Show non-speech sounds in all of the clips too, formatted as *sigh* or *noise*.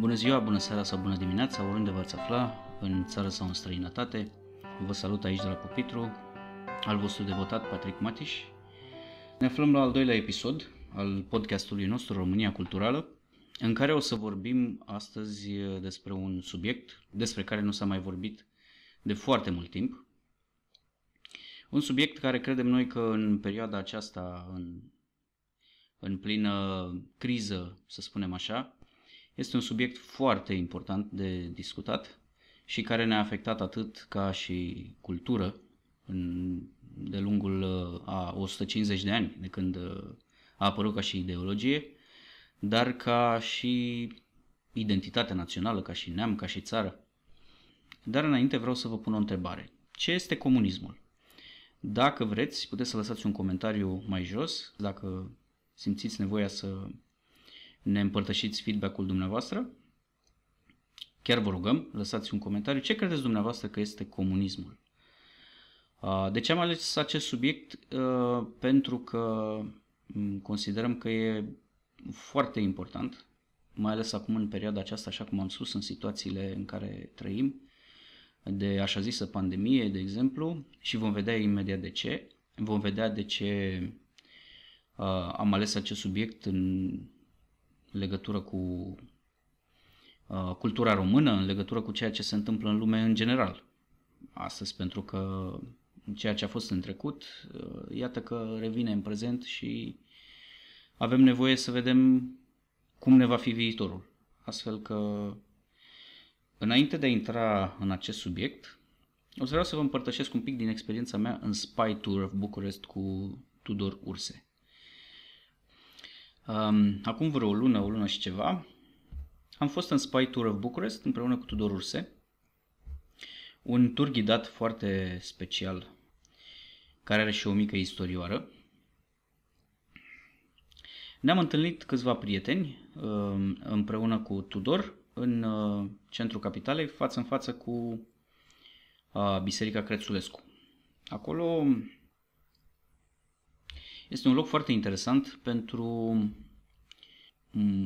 Bună ziua, bună seara sau bună dimineața, oriunde v-ați afla, în țară sau în străinătate. Vă salut aici de la Pupitru, al vostru devotat Patrick Matiș. Ne aflăm la al doilea episod al podcastului nostru România Culturală, în care o să vorbim astăzi despre un subiect despre care nu s-a mai vorbit de foarte mult timp. Un subiect care credem noi că în perioada aceasta, în, în plină criză, să spunem așa, este un subiect foarte important de discutat și care ne-a afectat atât ca și cultură în, de lungul a 150 de ani de când uh, a apărut ca și ideologie, dar ca și identitatea națională, ca și neam, ca și țară. Dar înainte vreau să vă pun o întrebare. Ce este comunismul? Dacă vreți, puteți să lăsați un comentariu mai jos, dacă simțiți nevoia să ne împărtășiți feedback-ul dumneavoastră. Chiar vă rugăm, lăsați un comentariu. Ce credeți dumneavoastră că este comunismul? De ce am ales acest subiect? Pentru că considerăm că e foarte important, mai ales acum în perioada aceasta, așa cum am spus, în situațiile în care trăim, de așa zisă pandemie, de exemplu, și vom vedea imediat de ce. Vom vedea de ce am ales acest subiect în în legătură cu uh, cultura română, în legătură cu ceea ce se întâmplă în lume în general astăzi, pentru că ceea ce a fost în trecut, uh, iată că revine în prezent și avem nevoie să vedem cum ne va fi viitorul. Astfel că, înainte de a intra în acest subiect, o să vreau să vă împărtășesc un pic din experiența mea în Spy Tour of Bucharest cu Tudor Urse. Um, acum vreo o lună, o lună și ceva, am fost în Spy Tour of Bucharest împreună cu Tudor Urse, un tur ghidat foarte special, care are și o mică istorioară. Ne-am întâlnit câțiva prieteni um, împreună cu Tudor în uh, centrul capitalei, față în față cu uh, Biserica Crețulescu. Acolo este un loc foarte interesant pentru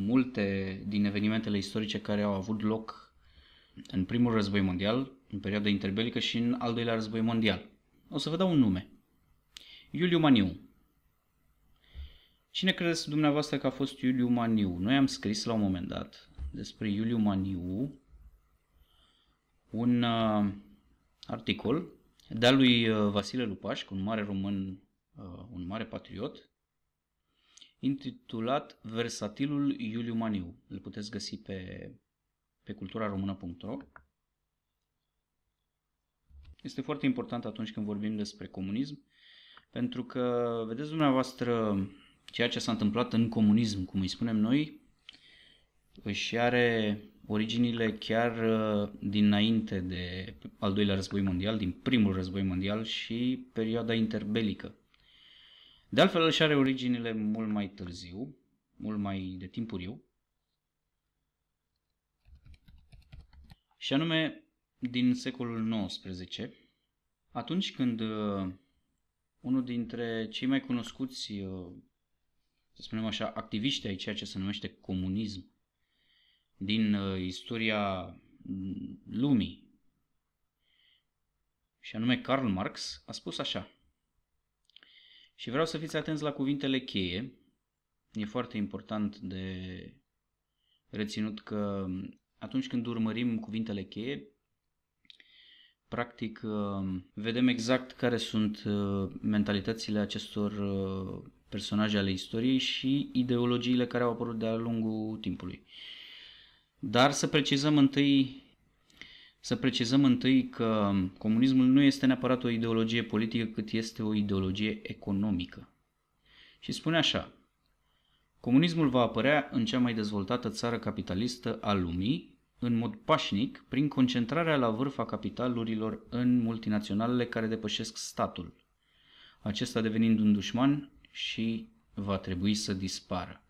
multe din evenimentele istorice care au avut loc în primul război mondial, în perioada interbelică și în al doilea război mondial. O să vă dau un nume. Iuliu Maniu. Cine credeți dumneavoastră că a fost Iuliu Maniu? Noi am scris la un moment dat despre Iuliu Maniu un uh, articol de-a lui uh, Vasile Lupaș, un mare român uh, un mare patriot, intitulat Versatilul Iuliu Maniu. Îl puteți găsi pe, pe culturaromână.ro Este foarte important atunci când vorbim despre comunism, pentru că, vedeți dumneavoastră, ceea ce s-a întâmplat în comunism, cum îi spunem noi, își are originile chiar uh, dinainte de al doilea război mondial, din primul război mondial și perioada interbelică. De altfel își are originile mult mai târziu, mult mai de timpuriu, și anume din secolul XIX, atunci când uh, unul dintre cei mai cunoscuți, uh, să spunem așa, activiști ai ceea ce se numește comunism din uh, istoria mm, lumii, și anume Karl Marx, a spus așa – și vreau să fiți atenți la cuvintele cheie. E foarte important de reținut că atunci când urmărim cuvintele cheie, practic uh, vedem exact care sunt uh, mentalitățile acestor uh, personaje ale istoriei și ideologiile care au apărut de-a lungul timpului. Dar să precizăm întâi să precizăm întâi că comunismul nu este neapărat o ideologie politică, cât este o ideologie economică. Și spune așa, comunismul va apărea în cea mai dezvoltată țară capitalistă a lumii, în mod pașnic, prin concentrarea la vârf a capitalurilor în multinaționalele care depășesc statul, acesta devenind un dușman și va trebui să dispară.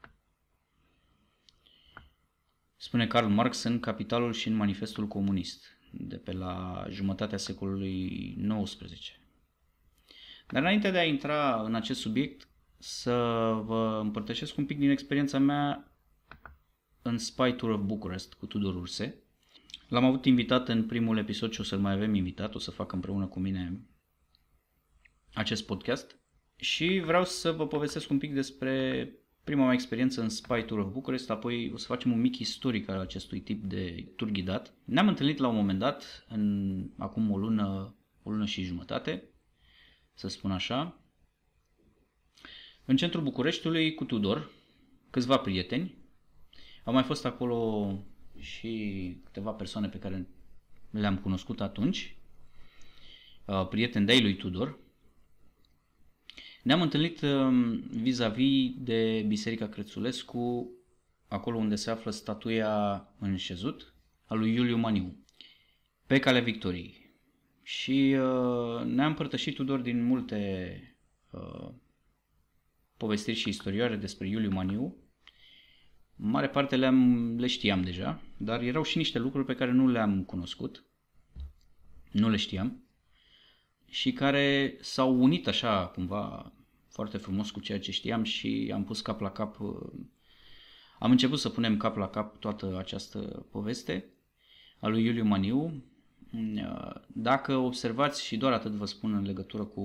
Spune Karl Marx în Capitalul și în Manifestul Comunist de pe la jumătatea secolului XIX. Dar înainte de a intra în acest subiect, să vă împărtășesc un pic din experiența mea în Spy Tour of Bucharest cu Tudor Urse. L-am avut invitat în primul episod și o să-l mai avem invitat, o să fac împreună cu mine acest podcast. Și vreau să vă povestesc un pic despre prima mea experiență în Spy Tour of Bucharest, apoi o să facem un mic istoric al acestui tip de tur ghidat. Ne-am întâlnit la un moment dat, în, acum o lună, o lună și jumătate, să spun așa, în centrul Bucureștiului cu Tudor, câțiva prieteni. Au mai fost acolo și câteva persoane pe care le-am cunoscut atunci, uh, prieteni de-ai lui Tudor, ne-am întâlnit um, vis-a-vis de Biserica Crețulescu, acolo unde se află statuia înșezut, a lui Iuliu Maniu, pe calea Victoriei. Și uh, ne-am împărtășit Tudor din multe uh, povestiri și istorioare despre Iuliu Maniu. mare parte le-am, le știam deja, dar erau și niște lucruri pe care nu le-am cunoscut, nu le știam și care s-au unit așa cumva foarte frumos cu ceea ce știam și am pus cap la cap, am început să punem cap la cap toată această poveste a lui Iuliu Maniu. Dacă observați și doar atât vă spun în legătură cu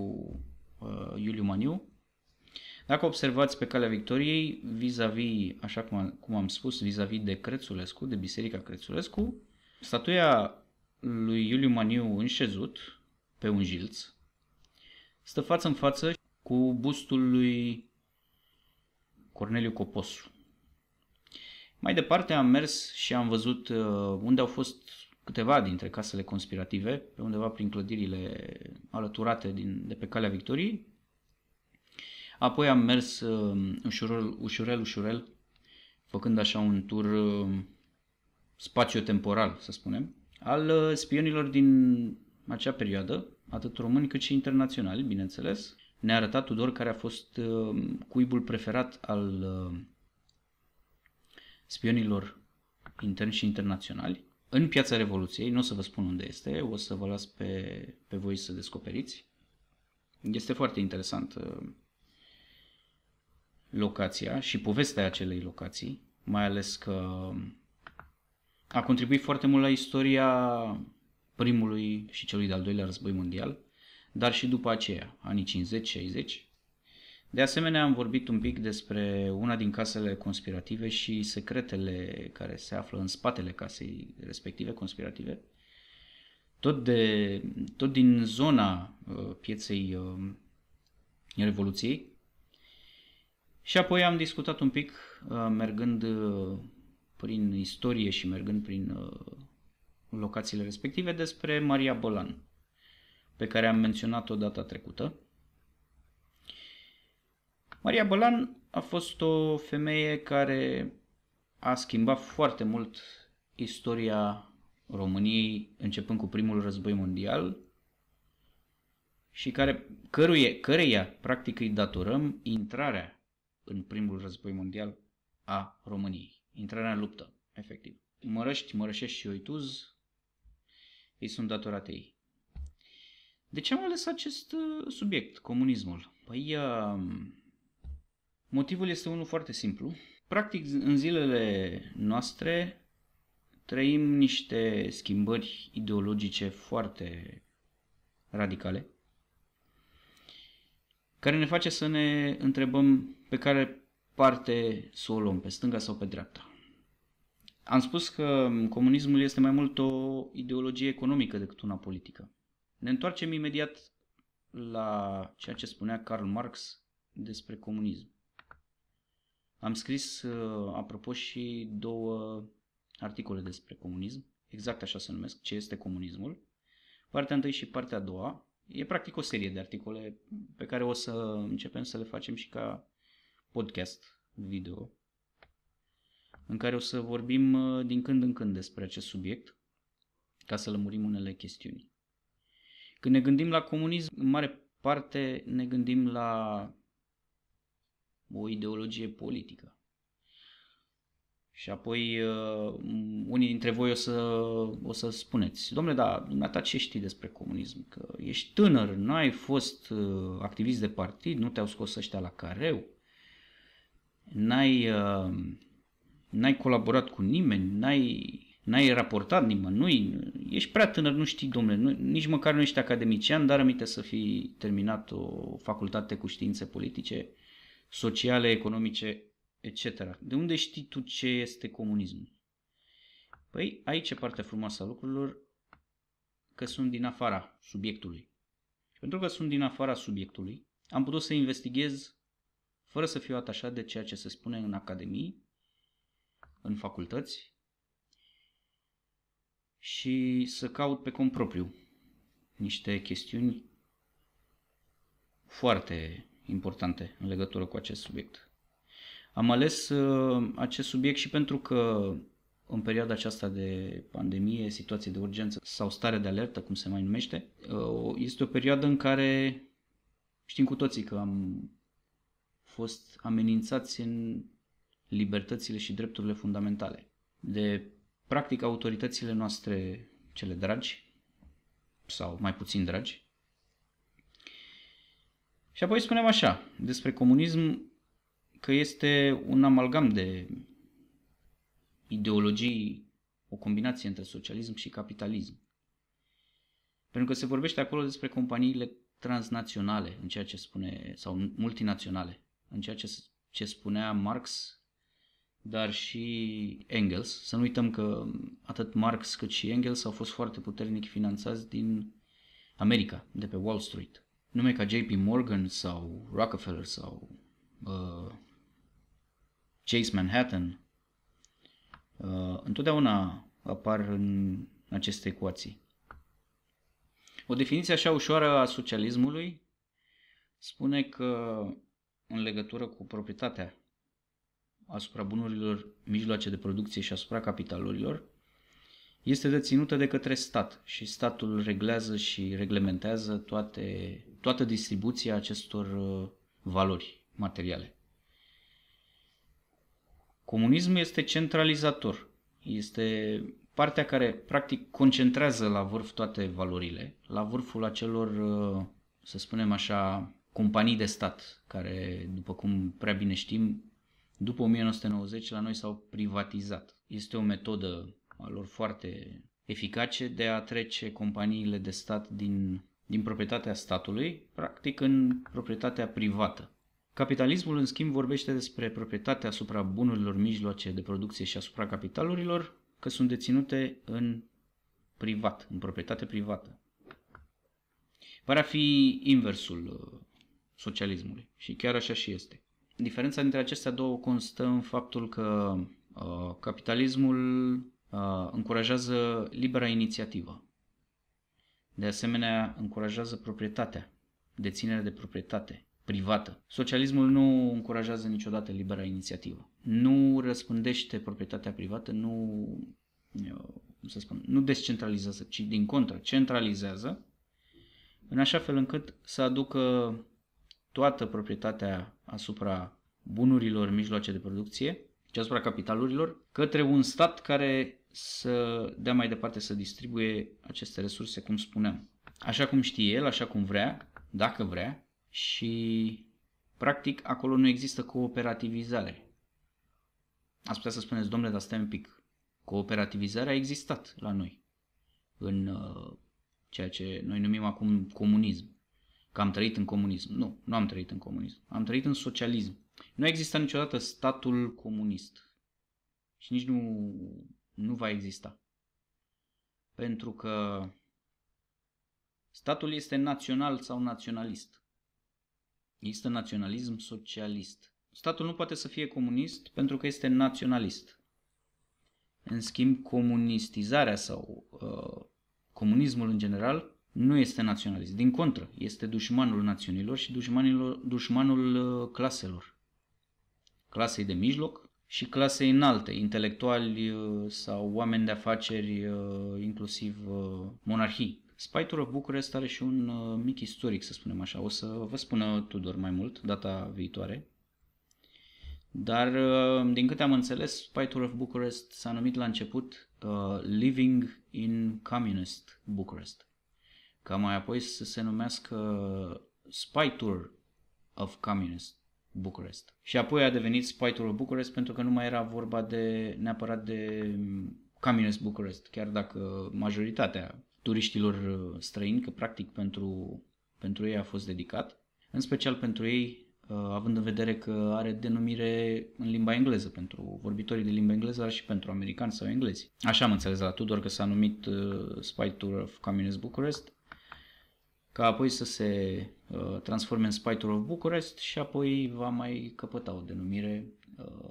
uh, Iuliu Maniu, dacă observați pe calea victoriei, vis-a-vis, așa cum am, cum am spus, vis-a-vis de Crețulescu, de Biserica Crețulescu, statuia lui Iuliu Maniu înșezut, pe un jilț, stă față în față cu bustul lui Corneliu Coposu. Mai departe am mers și am văzut uh, unde au fost câteva dintre casele conspirative, pe undeva prin clădirile alăturate din, de pe Calea Victoriei. Apoi am mers uh, ușurel, ușurel, ușurel, făcând așa un tur uh, spațiotemporal, să spunem, al spionilor din acea perioadă, atât români cât și internaționali, bineînțeles. Ne-a arătat Tudor care a fost uh, cuibul preferat al uh, spionilor interni și internaționali. În Piața Revoluției, nu o să vă spun unde este, o să vă las pe, pe voi să descoperiți. Este foarte interesant uh, locația și povestea acelei locații, mai ales că a contribuit foarte mult la istoria primului și celui de-al doilea război mondial, dar și după aceea, anii 50-60. De asemenea, am vorbit un pic despre una din casele conspirative și secretele care se află în spatele casei respective conspirative, tot, de, tot din zona uh, pieței uh, Revoluției. Și apoi am discutat un pic, uh, mergând uh, prin istorie și mergând prin uh, locațiile respective despre Maria Bolan, pe care am menționat-o data trecută. Maria Bolan a fost o femeie care a schimbat foarte mult istoria României începând cu primul război mondial și care, căruie, căreia practic îi datorăm intrarea în primul război mondial a României, intrarea în luptă, efectiv. Mărăști, Mărășești și Oituz îi sunt datorate ei. De ce am ales acest uh, subiect, comunismul? Păi, uh, motivul este unul foarte simplu. Practic, în zilele noastre trăim niște schimbări ideologice foarte radicale, care ne face să ne întrebăm pe care parte să o luăm, pe stânga sau pe dreapta. Am spus că comunismul este mai mult o ideologie economică decât una politică. Ne întoarcem imediat la ceea ce spunea Karl Marx despre comunism. Am scris, uh, apropo, și două articole despre comunism, exact așa se numesc, ce este comunismul. Partea întâi și partea a doua. E practic o serie de articole pe care o să începem să le facem și ca podcast video în care o să vorbim uh, din când în când despre acest subiect, ca să lămurim unele chestiuni. Când ne gândim la comunism, în mare parte ne gândim la o ideologie politică. Și apoi uh, unii dintre voi o să, o să spuneți, domnule, da, dumneata ce știi despre comunism? Că ești tânăr, n-ai fost uh, activist de partid, nu te-au scos ăștia la careu, n-ai uh, n-ai colaborat cu nimeni, n-ai, n-ai raportat nimănui, ești prea tânăr, nu știi, domnule, nu, nici măcar nu ești academician, dar aminte să fi terminat o facultate cu științe politice, sociale, economice, etc. De unde știi tu ce este comunismul? Păi aici e partea frumoasă a lucrurilor, că sunt din afara subiectului. Și pentru că sunt din afara subiectului, am putut să investighez fără să fiu atașat de ceea ce se spune în academii în facultăți și să caut pe cont propriu niște chestiuni foarte importante în legătură cu acest subiect. Am ales uh, acest subiect și pentru că în perioada aceasta de pandemie, situație de urgență sau stare de alertă, cum se mai numește, uh, este o perioadă în care știm cu toții că am fost amenințați în libertățile și drepturile fundamentale, de practic autoritățile noastre cele dragi sau mai puțin dragi. Și apoi spunem așa despre comunism că este un amalgam de ideologii, o combinație între socialism și capitalism. Pentru că se vorbește acolo despre companiile transnaționale, în ceea ce spune, sau multinaționale, în ceea ce, ce spunea Marx dar și Engels. Să nu uităm că atât Marx cât și Engels au fost foarte puternic finanțați din America, de pe Wall Street. Nume ca JP Morgan sau Rockefeller sau uh, Chase Manhattan uh, întotdeauna apar în aceste ecuații. O definiție așa ușoară a socialismului spune că în legătură cu proprietatea asupra bunurilor, mijloace de producție și asupra capitalurilor, este deținută de către stat și statul reglează și reglementează toate, toată distribuția acestor uh, valori materiale. Comunismul este centralizator, este partea care practic concentrează la vârf toate valorile, la vârful acelor, uh, să spunem așa, companii de stat, care, după cum prea bine știm, după 1990 la noi s-au privatizat. Este o metodă a lor foarte eficace de a trece companiile de stat din, din proprietatea statului, practic în proprietatea privată. Capitalismul, în schimb, vorbește despre proprietatea asupra bunurilor mijloace de producție și asupra capitalurilor, că sunt deținute în privat, în proprietate privată. Pare a fi inversul uh, socialismului și chiar așa și este. Diferența dintre acestea două constă în faptul că uh, capitalismul uh, încurajează libera inițiativă. De asemenea, încurajează proprietatea, deținerea de proprietate privată. Socialismul nu încurajează niciodată libera inițiativă. Nu răspândește proprietatea privată, nu, uh, cum să spun, nu descentralizează, ci din contră, centralizează în așa fel încât să aducă toată proprietatea asupra bunurilor, mijloace de producție și asupra capitalurilor către un stat care să dea mai departe să distribuie aceste resurse, cum spuneam. Așa cum știe el, așa cum vrea, dacă vrea și practic acolo nu există cooperativizare. Ați putea să spuneți, domnule, dar stai un pic, cooperativizarea a existat la noi în uh, ceea ce noi numim acum comunism că am trăit în comunism. Nu, nu am trăit în comunism. Am trăit în socialism. Nu există niciodată statul comunist. Și nici nu, nu va exista. Pentru că statul este național sau naționalist. Există naționalism socialist. Statul nu poate să fie comunist pentru că este naționalist. În schimb, comunistizarea sau uh, comunismul în general nu este naționalist. Din contră, este dușmanul națiunilor și dușmanilor, dușmanul uh, claselor. Clasei de mijloc și clasei înalte, intelectuali uh, sau oameni de afaceri, uh, inclusiv monarhii. Spytour of Bucharest are și un mic istoric, să spunem așa. O să vă spună Tudor mai mult data viitoare. Dar, din câte am înțeles, Spytour of Bucharest s-a numit la început uh, Living in Communist Bucharest ca mai apoi să se numească Spy Tour of Communist Bucharest. Și apoi a devenit Spy Tour of Bucharest pentru că nu mai era vorba de neapărat de Communist Bucharest, chiar dacă majoritatea turiștilor uh, străini, că practic pentru, pentru ei a fost dedicat, în special pentru ei, uh, având în vedere că are denumire în limba engleză, pentru vorbitorii de limba engleză, dar și pentru americani sau englezi. Așa am înțeles la Tudor că s-a numit uh, Spy Tour of Communist Bucharest, ca apoi să se uh, transforme în Spitor of Bucharest și apoi va mai căpăta o denumire, uh,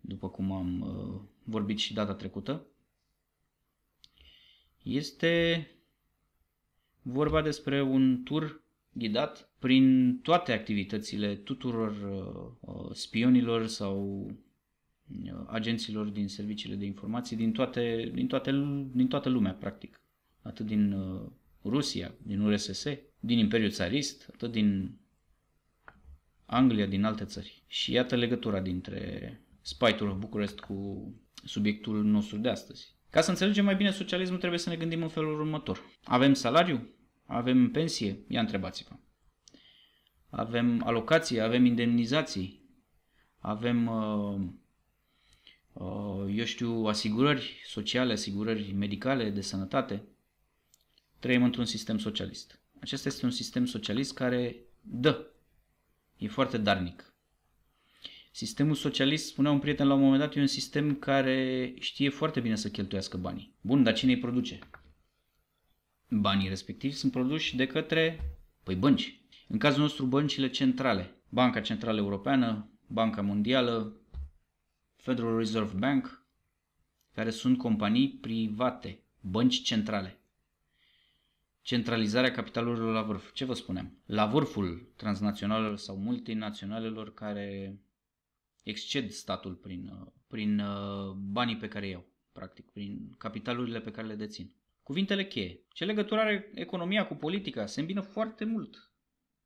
după cum am uh, vorbit și data trecută. Este vorba despre un tur ghidat prin toate activitățile tuturor uh, uh spionilor sau uh, agenților din serviciile de informații din toate, din toate, din toată lumea, practic. Atât din uh, Rusia, din URSS, din Imperiul Țarist, atât din Anglia, din alte țări. Și iată legătura dintre spaitul of București cu subiectul nostru de astăzi. Ca să înțelegem mai bine socialismul, trebuie să ne gândim în felul următor. Avem salariu? Avem pensie? Ia întrebați-vă. Avem alocații, avem indemnizații, avem, uh, uh, eu știu, asigurări sociale, asigurări medicale, de sănătate – trăim într-un sistem socialist. Acesta este un sistem socialist care dă. E foarte darnic. Sistemul socialist, spunea un prieten la un moment dat, e un sistem care știe foarte bine să cheltuiască banii. Bun, dar cine îi produce? Banii respectivi sunt produși de către, păi, bănci. În cazul nostru, băncile centrale. Banca Centrală Europeană, Banca Mondială, Federal Reserve Bank, care sunt companii private, bănci centrale centralizarea capitalurilor la vârf. Ce vă spunem? La vârful transnaționalelor sau multinaționalelor care exced statul prin, prin uh, banii pe care iau, practic, prin capitalurile pe care le dețin. Cuvintele cheie. Ce legătură are economia cu politica? Se îmbină foarte mult.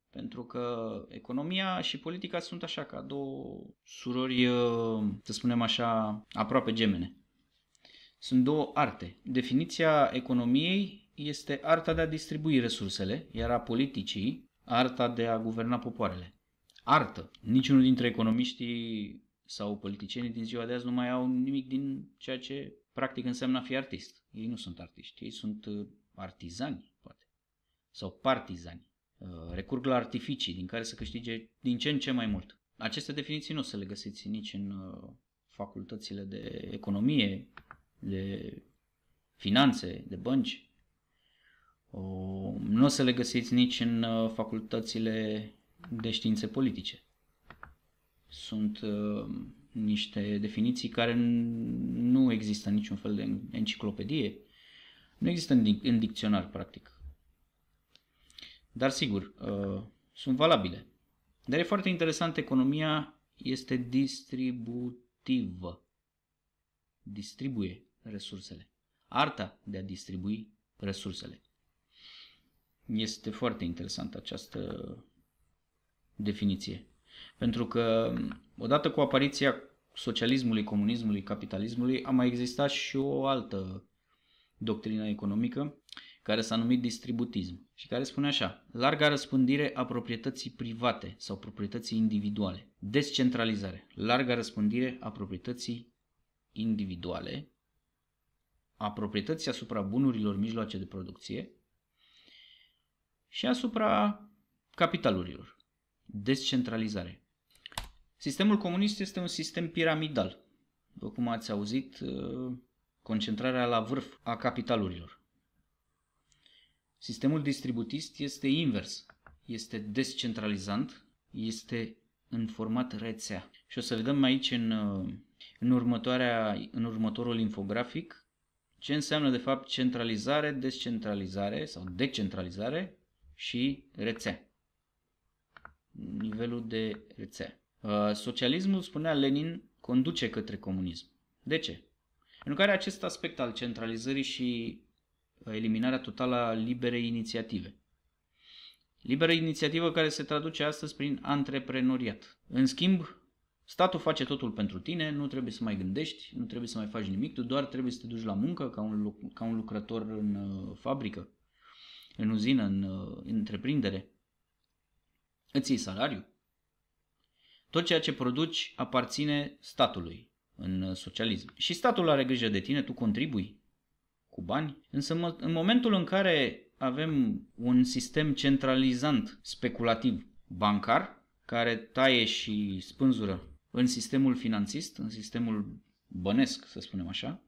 Pentru că economia și politica sunt așa, ca două surori, uh, să spunem așa, aproape gemene. Sunt două arte. Definiția economiei este arta de a distribui resursele, iar a politicii arta de a guverna popoarele. Artă. Niciunul dintre economiștii sau politicienii din ziua de azi nu mai au nimic din ceea ce practic înseamnă a fi artist. Ei nu sunt artiști, ei sunt uh, artizani, poate, sau partizani. Uh, recurg la artificii din care să câștige din ce în ce mai mult. Aceste definiții nu o să le găsiți nici în uh, facultățile de economie, de finanțe, de bănci, nu o să le găsiți nici în uh, facultățile de științe politice. Sunt uh, niște definiții care nu există în niciun fel de enciclopedie. Nu există în, dicționar, practic. Dar sigur, uh, sunt valabile. Dar e foarte interesant, economia este distributivă. Distribuie resursele. Arta de a distribui resursele. Este foarte interesantă această definiție. Pentru că odată cu apariția socialismului, comunismului, capitalismului, a mai existat și o altă doctrină economică care s-a numit distributism și care spune așa, larga răspândire a proprietății private sau proprietății individuale, descentralizare, larga răspândire a proprietății individuale, a proprietății asupra bunurilor mijloace de producție, și asupra capitalurilor. Descentralizare. Sistemul comunist este un sistem piramidal. După cum ați auzit, uh, concentrarea la vârf a capitalurilor. Sistemul distributist este invers. Este descentralizant, este în format rețea. Și o să vedem aici în, uh, în, următoarea, în următorul infografic ce înseamnă de fapt centralizare, descentralizare sau decentralizare și rețe. Nivelul de rețe. Uh, socialismul, spunea Lenin, conduce către comunism. De ce? În care acest aspect al centralizării și uh, eliminarea totală a liberei inițiative. Liberă inițiativă care se traduce astăzi prin antreprenoriat. În schimb, statul face totul pentru tine, nu trebuie să mai gândești, nu trebuie să mai faci nimic, tu doar trebuie să te duci la muncă ca un, ca un lucrător în uh, fabrică în uzină, în, uh, în întreprindere. Îți iei salariu. Tot ceea ce produci aparține statului în uh, socialism. Și statul are grijă de tine, tu contribui cu bani. Însă în momentul în care avem un sistem centralizant, speculativ, bancar, care taie și spânzură în sistemul finanțist, în sistemul bănesc, să spunem așa,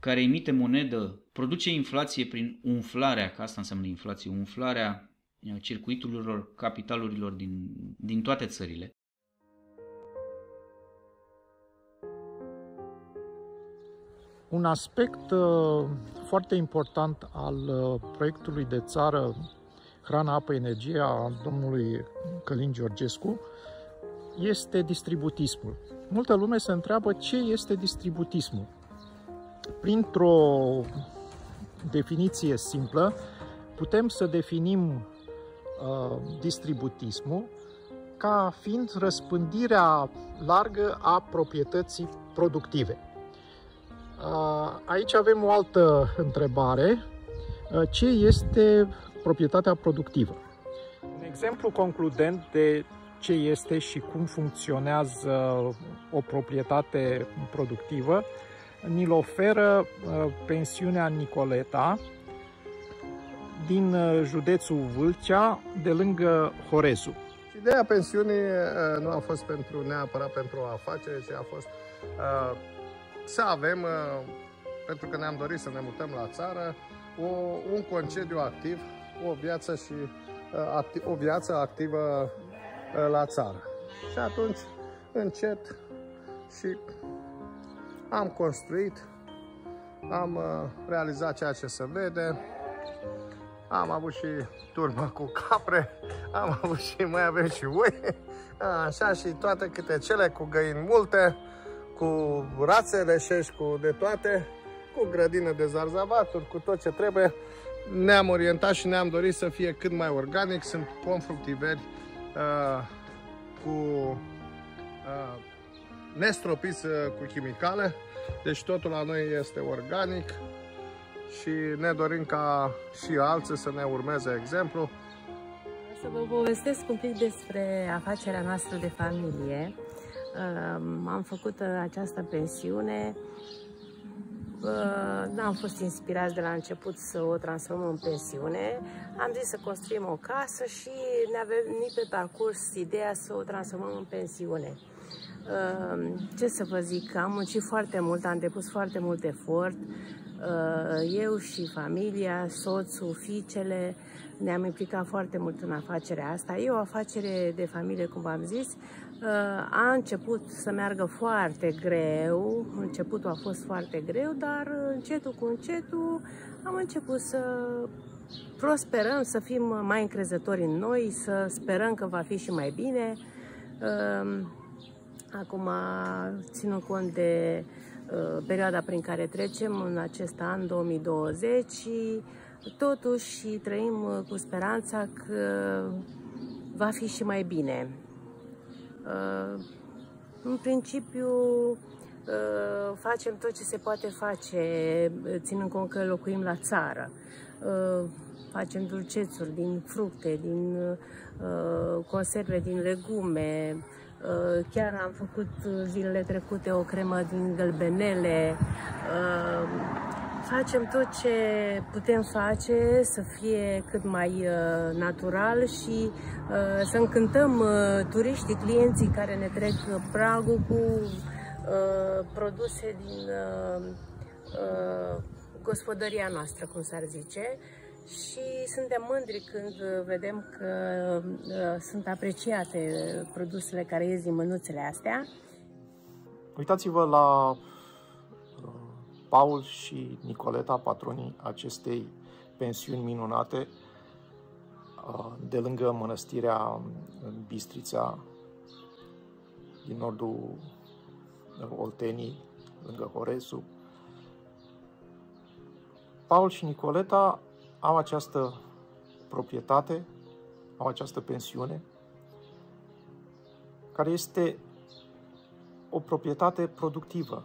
care emite monedă produce inflație prin umflarea, că asta înseamnă inflație, umflarea uh, circuiturilor capitalurilor din, din toate țările. Un aspect uh, foarte important al uh, proiectului de țară Hrana, apă, energie a domnului Călin Georgescu este distributismul. Multă lume se întreabă ce este distributismul printr-o definiție simplă, putem să definim uh, distributismul ca fiind răspândirea largă a proprietății productive. Uh, aici avem o altă întrebare. Uh, ce este proprietatea productivă? Un exemplu concludent de ce este și cum funcționează o proprietate productivă ni-l oferă uh, pensiunea Nicoleta din uh, județul Vâlcea, de lângă Horezu. Ideea pensiunii uh, nu a fost pentru neapărat pentru o afacere, ci a fost uh, să avem, uh, pentru că ne-am dorit să ne mutăm la țară, o, un concediu activ, o viață, și, uh, acti, o viață activă la țară. Și atunci, încet și am construit, am uh, realizat ceea ce se vede, am avut și turma cu capre, am avut și mai avem și oi, așa și toate câte cele cu găini multe, cu rațe și cu de toate, cu grădină de zarzavaturi, cu tot ce trebuie. Ne-am orientat și ne-am dorit să fie cât mai organic, sunt fructiveri uh, cu uh, nestropiți uh, cu chimicale. Deci totul la noi este organic și ne dorim ca și alții să ne urmeze exemplu. Să vă povestesc un pic despre afacerea noastră de familie. Am făcut uh, această pensiune n-am fost inspirați de la început să o transformăm în pensiune. Am zis să construim o casă și ne a venit pe parcurs ideea să o transformăm în pensiune. Ehm, ce să vă zic, am muncit foarte mult, am depus foarte mult efort, ehm, eu și familia, soțul, fiicele, ne-am implicat foarte mult în afacerea asta. E o afacere de familie, cum v-am zis, Uh, a început să meargă foarte greu, începutul a fost foarte greu, dar încetul cu încetul am început să prosperăm, să fim mai încrezători în noi, să sperăm că va fi și mai bine. Um, acum, ținând cont de uh, perioada prin care trecem în acest an 2020 și totuși trăim cu speranța că va fi și mai bine. Uh, în principiu, uh, facem tot ce se poate face, ținând cont că locuim la țară. Uh, facem dulcețuri din fructe, din conserve, din legume. Chiar am făcut zilele trecute o cremă din gălbenele Facem tot ce putem face să fie cât mai uh, natural și uh, să încântăm uh, turiștii, clienții care ne trec pragul cu produse din gospodăria noastră, cum s-ar zice și suntem mândri când vedem că sunt apreciate produsele care ies din mânuțele astea. Uitați-vă la Paul și Nicoleta, patronii acestei pensiuni minunate, uh, de lângă mănăstirea um, Bistrița din nordul uh, Oltenii, lângă Horesu. Paul și Nicoleta au această proprietate, au această pensiune, care este o proprietate productivă,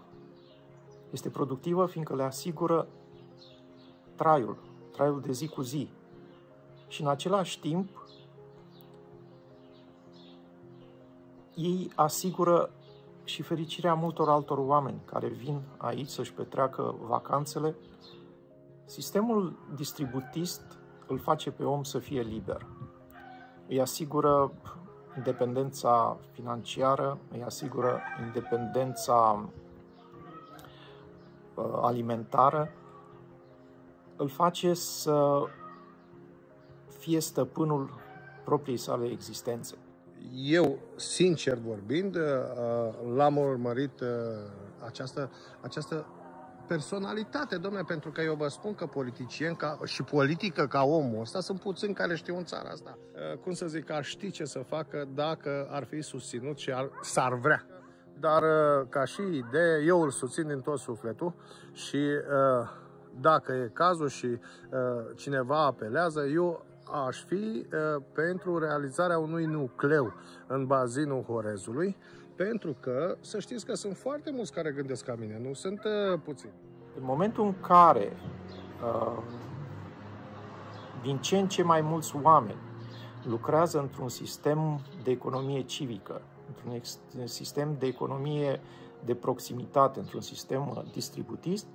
este productivă fiindcă le asigură traiul, traiul de zi cu zi. Și în același timp, ei asigură și fericirea multor altor oameni care vin aici să-și petreacă vacanțele. Sistemul distributist îl face pe om să fie liber. Îi asigură independența financiară, îi asigură independența Uh, alimentară, îl face să fie stăpânul propriei sale existențe. Eu, sincer vorbind, uh, l-am urmărit uh, această, această personalitate, domnule, pentru că eu vă spun că politicien ca, și politică ca omul ăsta sunt puțini care știu în țara asta. Cum să zic, ar ști ce să facă dacă ar fi susținut și ar, s-ar vrea dar uh, ca și idee eu îl susțin din tot sufletul și uh, dacă e cazul și uh, cineva apelează, eu aș fi pentru realizarea unui nucleu în bazinul Horezului, pentru că să știți că sunt foarte mulți care gândesc ca mine, nu sunt puțini. În momentul în care din ce în ce mai mulți oameni lucrează într-un sistem de economie civică, într-un sistem de economie de proximitate, într-un sistem uh, distributist,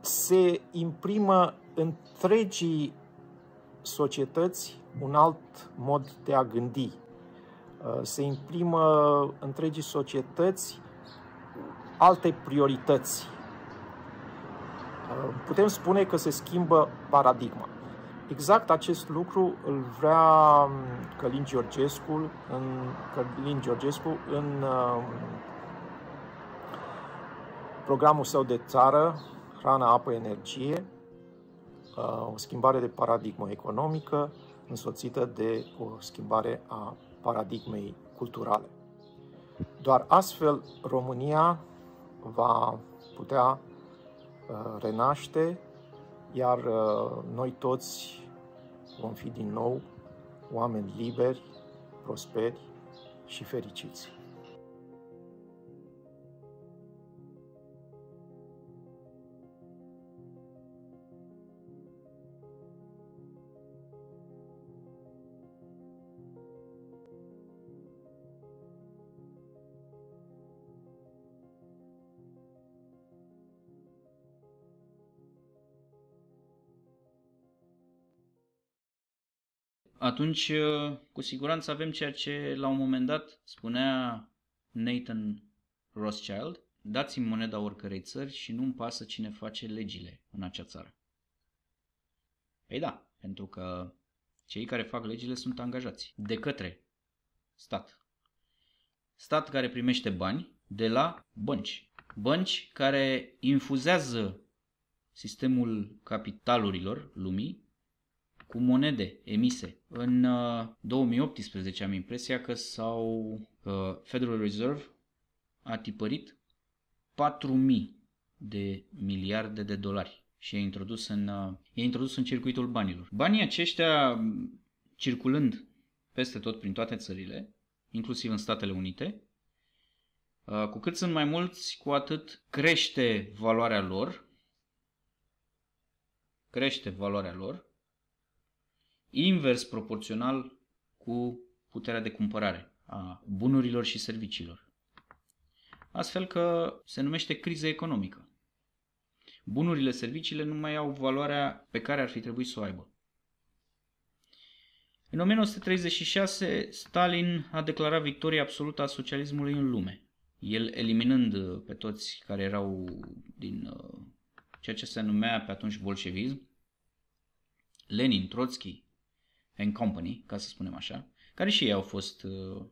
se imprimă întregii societăți un alt mod de a gândi. Uh, se imprimă întregii societăți alte priorități. Uh, putem spune că se schimbă paradigma. Exact acest lucru îl vrea um, Călin Georgescu în, Călin Georgescu în um, programul său de țară, Hrana, Apă, Energie, uh, o schimbare de paradigmă economică însoțită de o schimbare a paradigmei culturale. Doar astfel România va putea uh, renaște iar uh, noi toți vom fi din nou oameni liberi, prosperi și fericiți. atunci uh, cu siguranță avem ceea ce la un moment dat spunea Nathan Rothschild, dați-mi moneda oricărei țări și nu-mi pasă cine face legile în acea țară. Păi da, pentru că cei care fac legile sunt angajați de către stat. Stat care primește bani de la bănci. Bănci care infuzează sistemul capitalurilor lumii cu monede emise. În 2018 uh, am impresia că s-au uh, Federal Reserve a tipărit 4000 de miliarde de dolari și e introdus în, e uh, introdus în circuitul banilor. Banii aceștia circulând peste tot prin toate țările, inclusiv în Statele Unite, cu cât sunt mai mulți, cu atât crește valoarea lor, crește valoarea lor invers proporțional cu puterea de cumpărare a bunurilor și serviciilor. Astfel că se numește criză economică. Bunurile, serviciile nu mai au valoarea pe care ar fi trebuit să o aibă. În 1936, Stalin a declarat victoria absolută a socialismului în lume, el eliminând uh, pe toți care erau din uh, ceea ce se numea pe atunci bolșevism, Lenin, Trotsky, and Company, ca să spunem așa, care și ei au fost uh,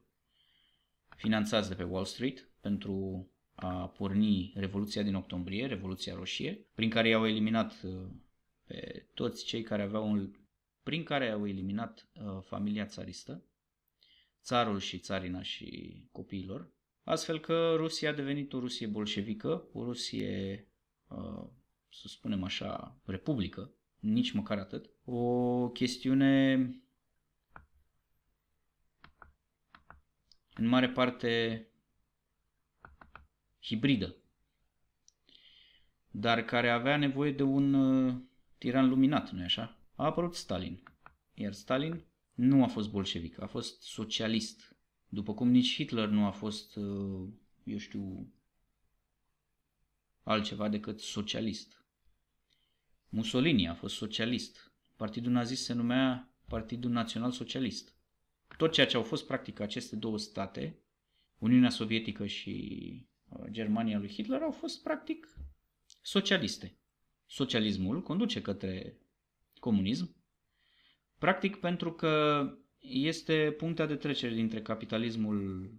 finanțați de pe Wall Street pentru a porni Revoluția din octombrie, Revoluția Roșie, prin care i-au eliminat uh, pe toți cei care aveau un, prin care au eliminat uh, familia țaristă, țarul și țarina și copiilor, astfel că Rusia a devenit o Rusie bolșevică, o Rusie, să spunem așa, republică, nici măcar atât, o chestiune în mare parte hibridă, dar care avea nevoie de un uh, tiran luminat, nu așa? A apărut Stalin, iar Stalin nu a fost bolșevic, a fost socialist. După cum nici Hitler nu a fost, uh, eu știu, altceva decât socialist. Mussolini a fost socialist. Partidul nazist se numea Partidul Național Socialist. Tot ceea ce au fost practic aceste două state, Uniunea Sovietică și uh, Germania lui Hitler, au fost practic socialiste. Socialismul conduce către comunism, practic pentru că este punctea de trecere dintre capitalismul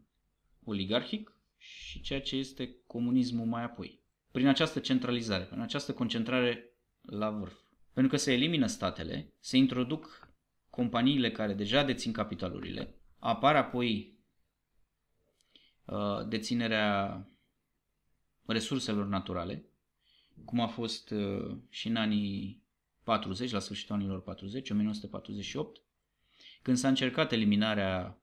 oligarhic și ceea ce este comunismul mai apoi. Prin această centralizare, prin această concentrare la vârf. Pentru că se elimină statele, se introduc companiile care deja dețin capitalurile, apar apoi uh, deținerea resurselor naturale, cum a fost uh, și în anii 40, la sfârșitul anilor 40, 1948, când s-a încercat eliminarea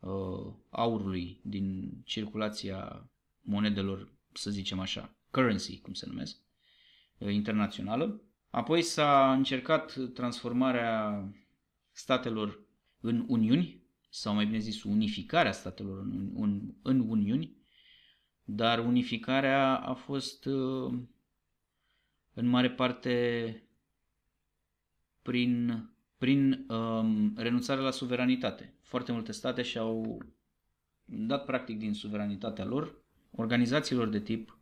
uh, aurului din circulația monedelor, să zicem așa, currency, cum se numesc, Eh, internațională. Apoi s-a încercat transformarea statelor în uniuni, sau mai bine zis unificarea statelor în, în, în uniuni, dar unificarea a fost eh, în mare parte prin, prin um, renunțarea la suveranitate. Foarte multe state și-au dat practic din suveranitatea lor organizațiilor de tip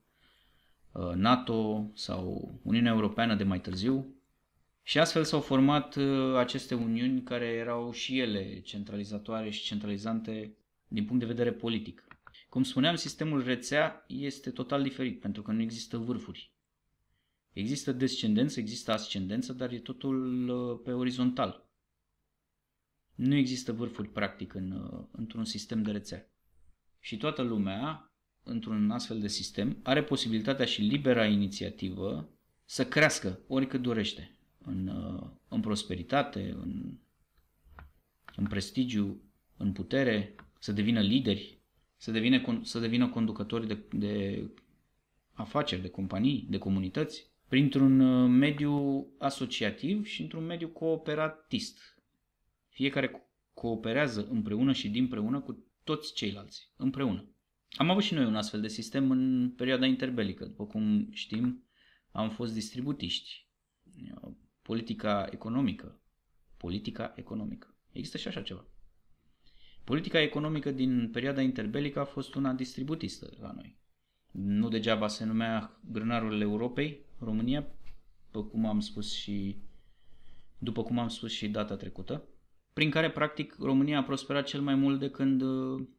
Uh, NATO sau Uniunea Europeană de mai târziu. Și astfel s-au format uh, aceste uniuni care erau și ele centralizatoare și centralizante din punct de vedere politic. Cum spuneam, sistemul rețea este total diferit pentru că nu există vârfuri. Există descendență, există ascendență, dar e totul uh, pe orizontal. Nu există vârfuri practic în, într-un sistem de rețea. Și toată lumea într-un astfel de sistem are posibilitatea și libera inițiativă să crească oricât dorește în, uh, în prosperitate, în, în prestigiu, în putere, să devină lideri, să, devine, să devină conducători de, de afaceri, de companii, de comunități, printr-un uh, mediu asociativ și într-un mediu cooperatist. Fiecare cooperează împreună și dinpreună cu toți ceilalți, împreună. Am avut și noi un astfel de sistem în perioada interbelică. După cum știm, am fost distributiști. Politica economică. Politica economică. Există și așa ceva. Politica economică din perioada interbelică a fost una distributistă la noi. Nu degeaba se numea grânarul Europei, România, după cum am spus și, după cum am spus și data trecută, prin care practic România a prosperat cel mai mult de când,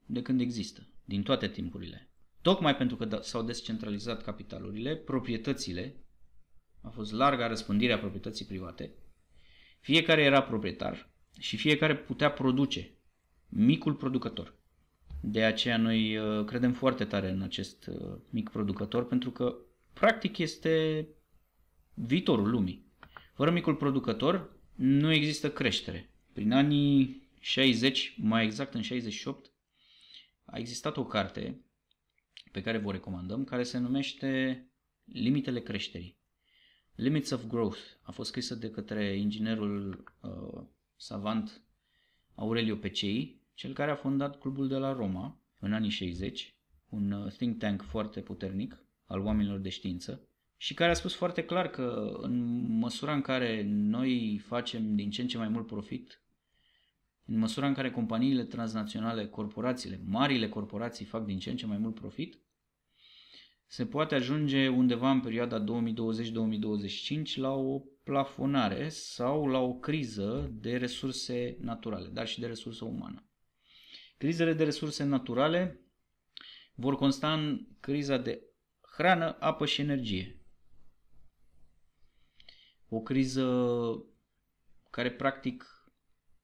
de când există din toate timpurile. Tocmai pentru că da, s-au descentralizat capitalurile, proprietățile, a fost larga răspândirea proprietății private, fiecare era proprietar și fiecare putea produce, micul producător. De aceea noi uh, credem foarte tare în acest uh, mic producător, pentru că practic este viitorul lumii. Fără micul producător nu există creștere. Prin anii 60, mai exact în 68, a existat o carte pe care vă recomandăm, care se numește Limitele creșterii. Limits of Growth a fost scrisă de către inginerul uh, savant Aurelio Pecei, cel care a fondat clubul de la Roma în anii 60, un uh, think tank foarte puternic al oamenilor de știință și care a spus foarte clar că în măsura în care noi facem din ce în ce mai mult profit în măsura în care companiile transnaționale, corporațiile, marile corporații fac din ce în ce mai mult profit, se poate ajunge undeva în perioada 2020-2025 la o plafonare sau la o criză de resurse naturale, dar și de resursă umană. Crizele de resurse naturale vor consta în criza de hrană, apă și energie. O criză care practic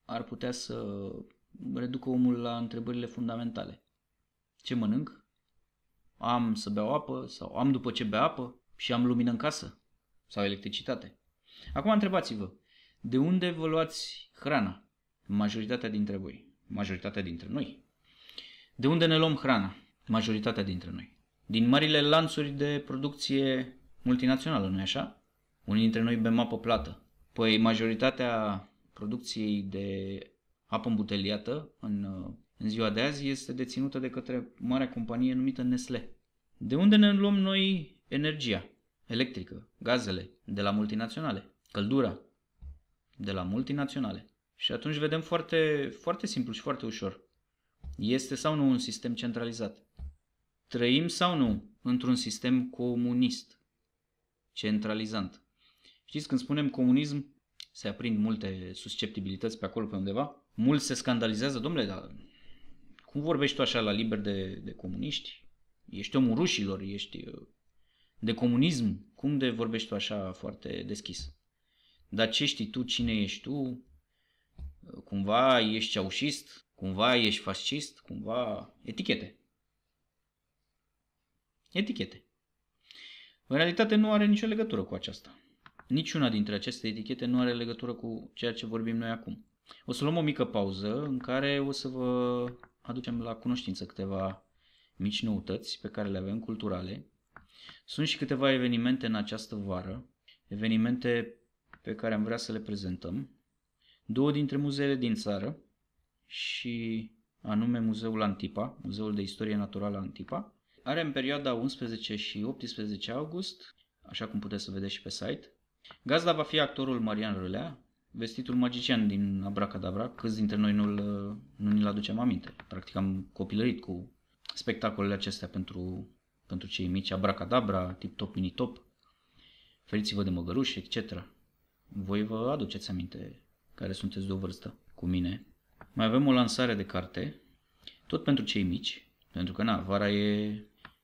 ar putea să reducă omul la întrebările fundamentale. Ce mănânc? Am să beau apă? Sau am după ce bea apă? Și am lumină în casă? Sau electricitate? Acum întrebați-vă, de unde vă luați hrana? Majoritatea dintre voi. Majoritatea dintre noi. De unde ne luăm hrana? Majoritatea dintre noi. Din marile lanțuri de producție multinațională, nu-i așa? Unii dintre noi bem apă plată. Păi majoritatea producției de apă îmbuteliată în, uh, în ziua de azi este deținută de către marea companie numită Nestlé. De unde ne luăm noi energia electrică, gazele, de la multinaționale, căldura, de la multinaționale. Și atunci vedem foarte, foarte simplu și foarte ușor. Este sau nu un sistem centralizat? Trăim sau nu într-un sistem comunist, centralizant? Știți, când spunem comunism, se aprind multe susceptibilități pe acolo, pe undeva. Mulți se scandalizează, domnule, dar cum vorbești tu așa la liber de, de comuniști? Ești omul rușilor, ești uh, de comunism, cum de vorbești tu așa foarte deschis? Dar ce știi tu, cine ești tu? Uh, cumva ești ceaușist, cumva ești fascist, cumva... Etichete. Etichete. În realitate nu are nicio legătură cu aceasta. Niciuna dintre aceste etichete nu are legătură cu ceea ce vorbim noi acum. O să luăm o mică pauză în care o să vă aducem la cunoștință câteva mici noutăți pe care le avem culturale. Sunt și câteva evenimente în această vară, evenimente pe care am vrea să le prezentăm. Două dintre muzeele din țară și anume Muzeul Antipa, Muzeul de Istorie Naturală Antipa. Are în perioada 11 și 18 august, așa cum puteți să vedeți și pe site, Gazda va fi actorul Marian Rulea, vestitul magician din Abracadabra, câți dintre noi nu-l, nu ne-l aducem aminte. Practic am copilărit cu spectacolele acestea pentru, pentru cei mici, Abracadabra, Tip Top Mini Top, Feriți-vă de măgăruși, etc. Voi vă aduceți aminte care sunteți de o vârstă cu mine. Mai avem o lansare de carte, tot pentru cei mici, pentru că na, vara e,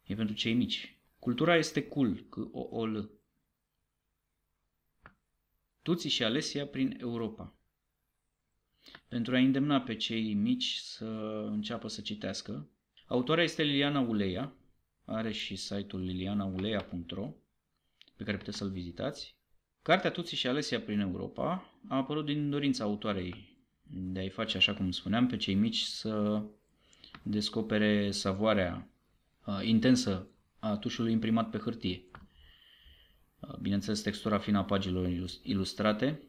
e pentru cei mici. Cultura este cool, că o, o, Tuții și Alesia prin Europa. Pentru a îndemna pe cei mici să înceapă să citească, autoarea este Liliana Uleia, are și site-ul lilianaulea.ro pe care puteți să-l vizitați. Cartea Tuții și Alesia prin Europa a apărut din dorința autoarei de a-i face, așa cum spuneam, pe cei mici să descopere savoarea uh, intensă a tușului imprimat pe hârtie. Uh, bineînțeles textura fină a paginilor ilustrate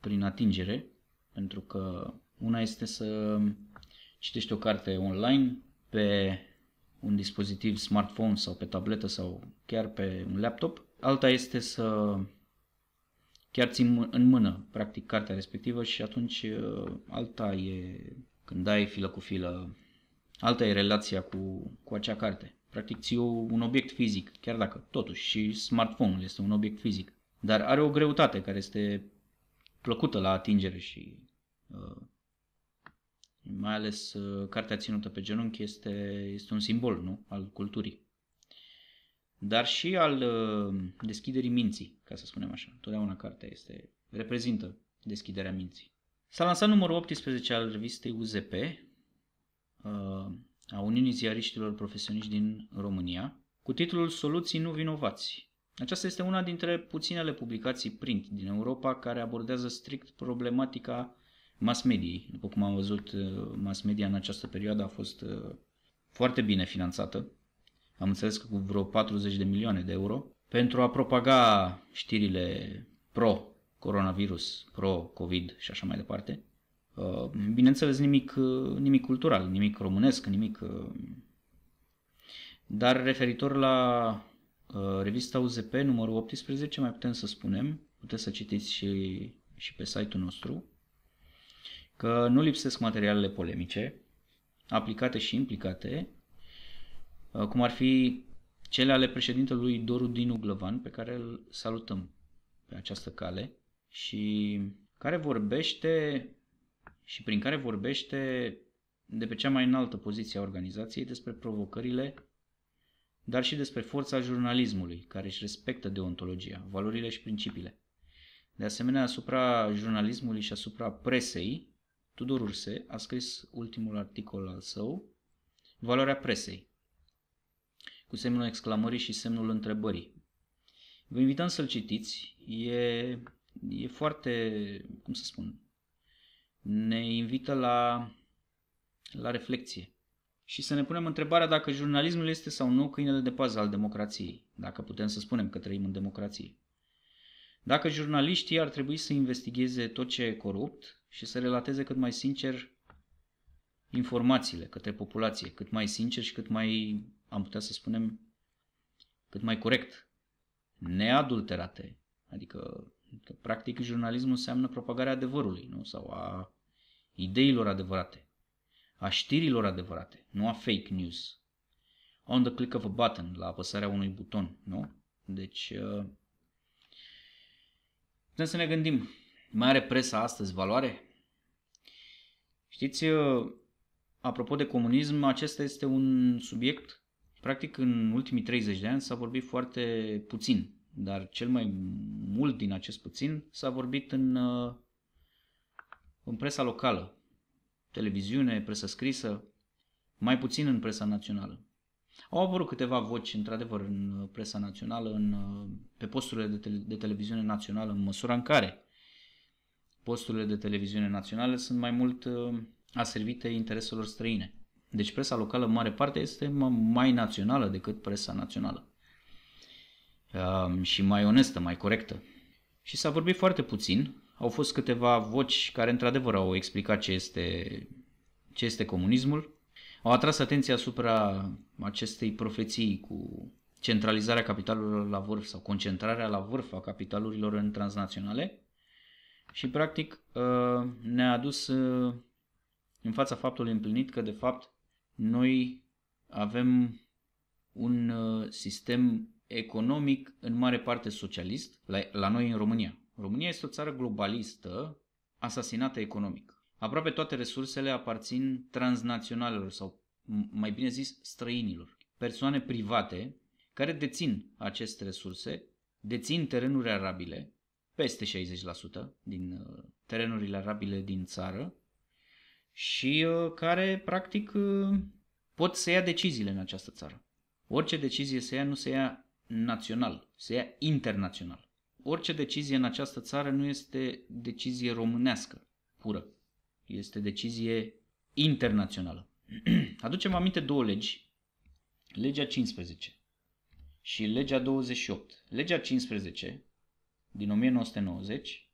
prin atingere, pentru că una este să citești o carte online pe un dispozitiv smartphone sau pe tabletă sau chiar pe un laptop. Alta este să chiar ții în mână practic cartea respectivă și atunci uh, alta e când dai filă cu filă, alta e relația cu, cu acea carte. Practic ții un obiect fizic, chiar dacă totuși și smartphone-ul este un obiect fizic, dar are o greutate care este plăcută la atingere și uh, mai ales uh, cartea ținută pe genunchi este, este un simbol nu? al culturii, dar și al uh, deschiderii minții, ca să spunem așa. Totdeauna cartea este, reprezintă deschiderea minții. S-a lansat numărul 18 al revistei UZP, uh, a Uniunii Ziariștilor Profesioniști din România, cu titlul Soluții nu vinovați. Aceasta este una dintre puținele publicații print din Europa care abordează strict problematica mass mediei. După cum am văzut, uh, mass media în această perioadă a fost uh, foarte bine finanțată. Am înțeles că cu vreo 40 de milioane de euro pentru a propaga știrile pro coronavirus, pro COVID și așa mai departe. Uh, bineînțeles, nimic, uh, nimic cultural, nimic românesc, nimic... Uh, dar referitor la revista UZP, numărul 18, mai putem să spunem, puteți să citiți și, și pe site-ul nostru, că nu lipsesc materialele polemice, aplicate și implicate, cum ar fi cele ale președintelui Doru Dinu Glăvan, pe care îl salutăm pe această cale și care vorbește și prin care vorbește de pe cea mai înaltă poziție a organizației despre provocările, dar și despre forța jurnalismului, care își respectă deontologia, valorile și principiile. De asemenea, asupra jurnalismului și asupra presei, Tudor Urse a scris ultimul articol al său, Valoarea presei, cu semnul exclamării și semnul întrebării. Vă invităm să-l citiți, e, e foarte, cum să spun, ne invită la, la reflexie și să ne punem întrebarea dacă jurnalismul este sau nu câinele de pază al democrației, dacă putem să spunem că trăim în democrație. Dacă jurnaliștii ar trebui să investigheze tot ce e corupt și să relateze cât mai sincer informațiile către populație, cât mai sincer și cât mai, am putea să spunem, cât mai corect, neadulterate, adică Practic, jurnalismul înseamnă propagarea adevărului nu? sau a ideilor adevărate, a știrilor adevărate, nu a fake news. On the click of a button, la apăsarea unui buton, nu? Deci, uh, putem să ne gândim, mai are presa astăzi valoare? Știți, uh, apropo de comunism, acesta este un subiect, practic în ultimii 30 de ani s-a vorbit foarte puțin dar cel mai mult din acest puțin s-a vorbit în, uh, în presa locală, televiziune, presă scrisă, mai puțin în presa națională. Au apărut câteva voci, într-adevăr, în uh, presa națională, în, uh, pe posturile de, tele, de televiziune națională, în măsura în care posturile de televiziune naționale sunt mai mult aservite intereselor străine. Deci presa locală, în mare parte, este mai națională decât presa națională și mai onestă, mai corectă. Și s-a vorbit foarte puțin. Au fost câteva voci care într-adevăr au explicat ce este, ce este comunismul. Au atras atenția asupra acestei profeții cu centralizarea capitalurilor la vârf sau concentrarea la vârf a capitalurilor în transnaționale și practic ă, ne-a adus ă, în fața faptului împlinit că de fapt noi avem un ă, sistem economic în mare parte socialist, la, la noi în România. România este o țară globalistă, asasinată economic. Aproape toate resursele aparțin transnaționalelor sau, mai bine zis, străinilor. Persoane private care dețin aceste resurse, dețin terenuri arabile, peste 60% din uh, terenurile arabile din țară și uh, care, practic, uh, pot să ia deciziile în această țară. Orice decizie se ia nu se ia național, se ia internațional. Orice decizie în această țară nu este decizie românească pură. Este decizie internațională. *clears throat* Aducem aminte două legi, legea 15 și legea 28. Legea 15 din 1990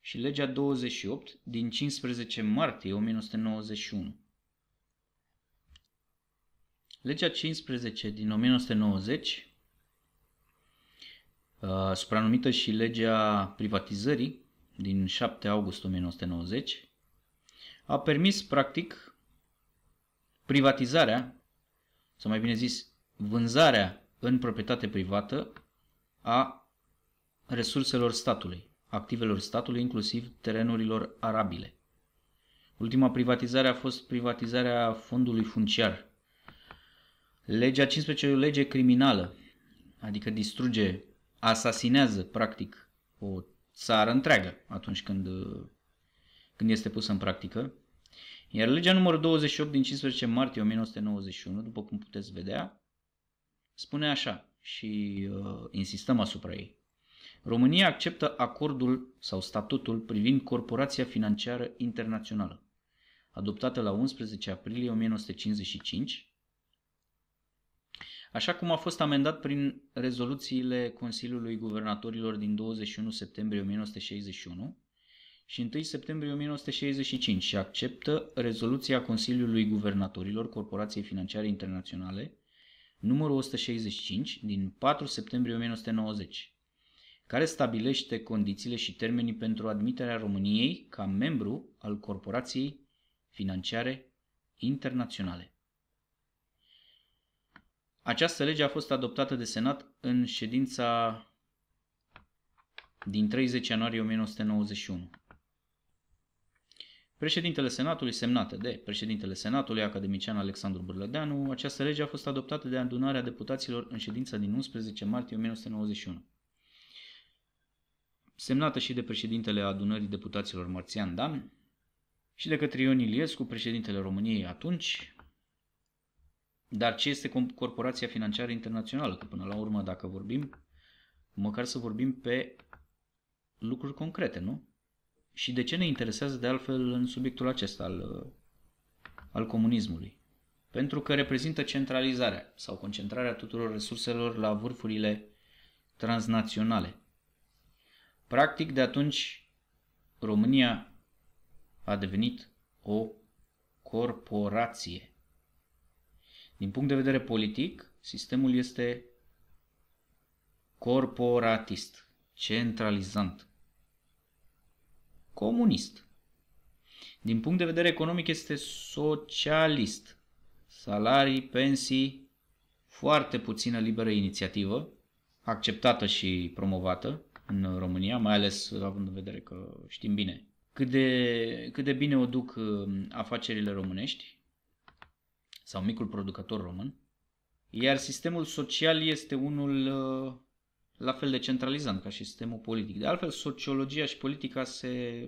și legea 28 din 15 martie 1991. Legea 15 din 1990, uh, supranumită și legea privatizării din 7 august 1990, a permis practic privatizarea, sau mai bine zis vânzarea în proprietate privată a resurselor statului, activelor statului, inclusiv terenurilor arabile. Ultima privatizare a fost privatizarea fondului funciar Legea 15 e o lege criminală, adică distruge, asasinează, practic, o țară întreagă atunci când, când este pusă în practică. Iar legea numărul 28 din 15 martie 1991, după cum puteți vedea, spune așa și uh, insistăm asupra ei. România acceptă acordul sau statutul privind Corporația Financiară Internațională, adoptată la 11 aprilie 1955, așa cum a fost amendat prin rezoluțiile Consiliului Guvernatorilor din 21 septembrie 1961 și 1 septembrie 1965 și acceptă rezoluția Consiliului Guvernatorilor Corporației Financiare Internaționale numărul 165 din 4 septembrie 1990, care stabilește condițiile și termenii pentru admiterea României ca membru al Corporației Financiare Internaționale. Această lege a fost adoptată de Senat în ședința din 30 ianuarie 1991. Președintele Senatului, semnată de președintele Senatului, academician Alexandru Bârlădeanu, această lege a fost adoptată de adunarea deputaților în ședința din 11 martie 1991. Semnată și de președintele adunării deputaților Marțian Dan și de către Ion Iliescu, președintele României atunci, dar ce este Corporația Financiară Internațională? Că până la urmă, dacă vorbim, măcar să vorbim pe lucruri concrete, nu? Și de ce ne interesează de altfel în subiectul acesta al, uh, al comunismului? Pentru că reprezintă centralizarea sau concentrarea tuturor resurselor la vârfurile transnaționale. Practic, de atunci, România a devenit o corporație. Din punct de vedere politic, sistemul este corporatist, centralizant, comunist. Din punct de vedere economic este socialist. Salarii, pensii, foarte puțină liberă inițiativă, acceptată și promovată în România, mai ales având în vedere că știm bine cât de, cât de bine o duc um, afacerile românești sau micul producător român, iar sistemul social este unul uh, la fel de centralizant ca și sistemul politic. De altfel, sociologia și politica se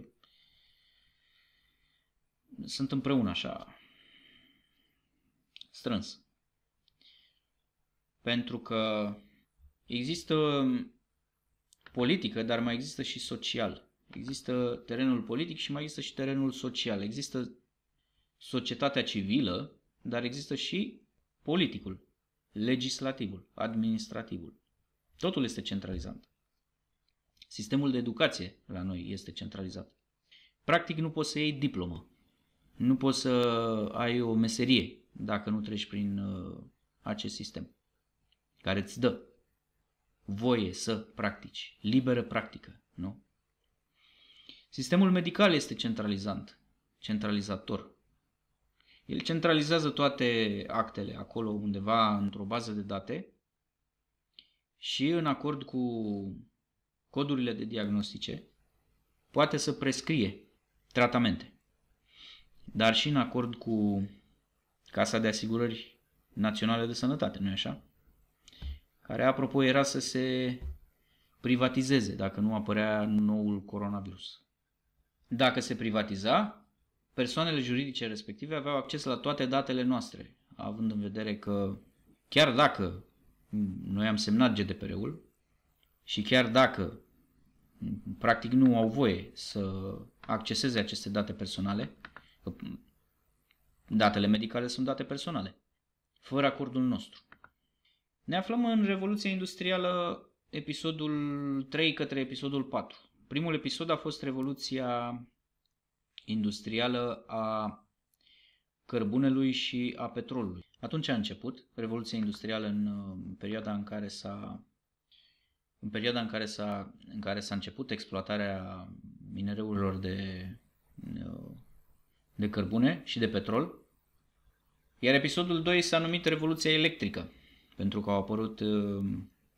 sunt împreună așa strâns. Pentru că există politică, dar mai există și social. Există terenul politic și mai există și terenul social. Există societatea civilă dar există și politicul, legislativul, administrativul. Totul este centralizant. Sistemul de educație la noi este centralizat. Practic nu poți să iei diplomă, nu poți să ai o meserie dacă nu treci prin uh, acest sistem care îți dă voie să practici, liberă practică, nu? Sistemul medical este centralizant, centralizator. El centralizează toate actele acolo undeva într-o bază de date și în acord cu codurile de diagnostice poate să prescrie tratamente, dar și în acord cu Casa de Asigurări Naționale de Sănătate, nu-i așa? Care, apropo, era să se privatizeze dacă nu apărea noul coronavirus. Dacă se privatiza, persoanele juridice respective aveau acces la toate datele noastre, având în vedere că chiar dacă noi am semnat GDPR-ul și chiar dacă practic nu au voie să acceseze aceste date personale, datele medicale sunt date personale, fără acordul nostru. Ne aflăm în Revoluția Industrială, episodul 3 către episodul 4. Primul episod a fost Revoluția industrială a cărbunelui și a petrolului. Atunci a început Revoluția Industrială în, perioada în care s-a în perioada în care s-a, în care s-a început exploatarea minereurilor de, de cărbune și de petrol. Iar episodul 2 s-a numit Revoluția Electrică, pentru că au apărut,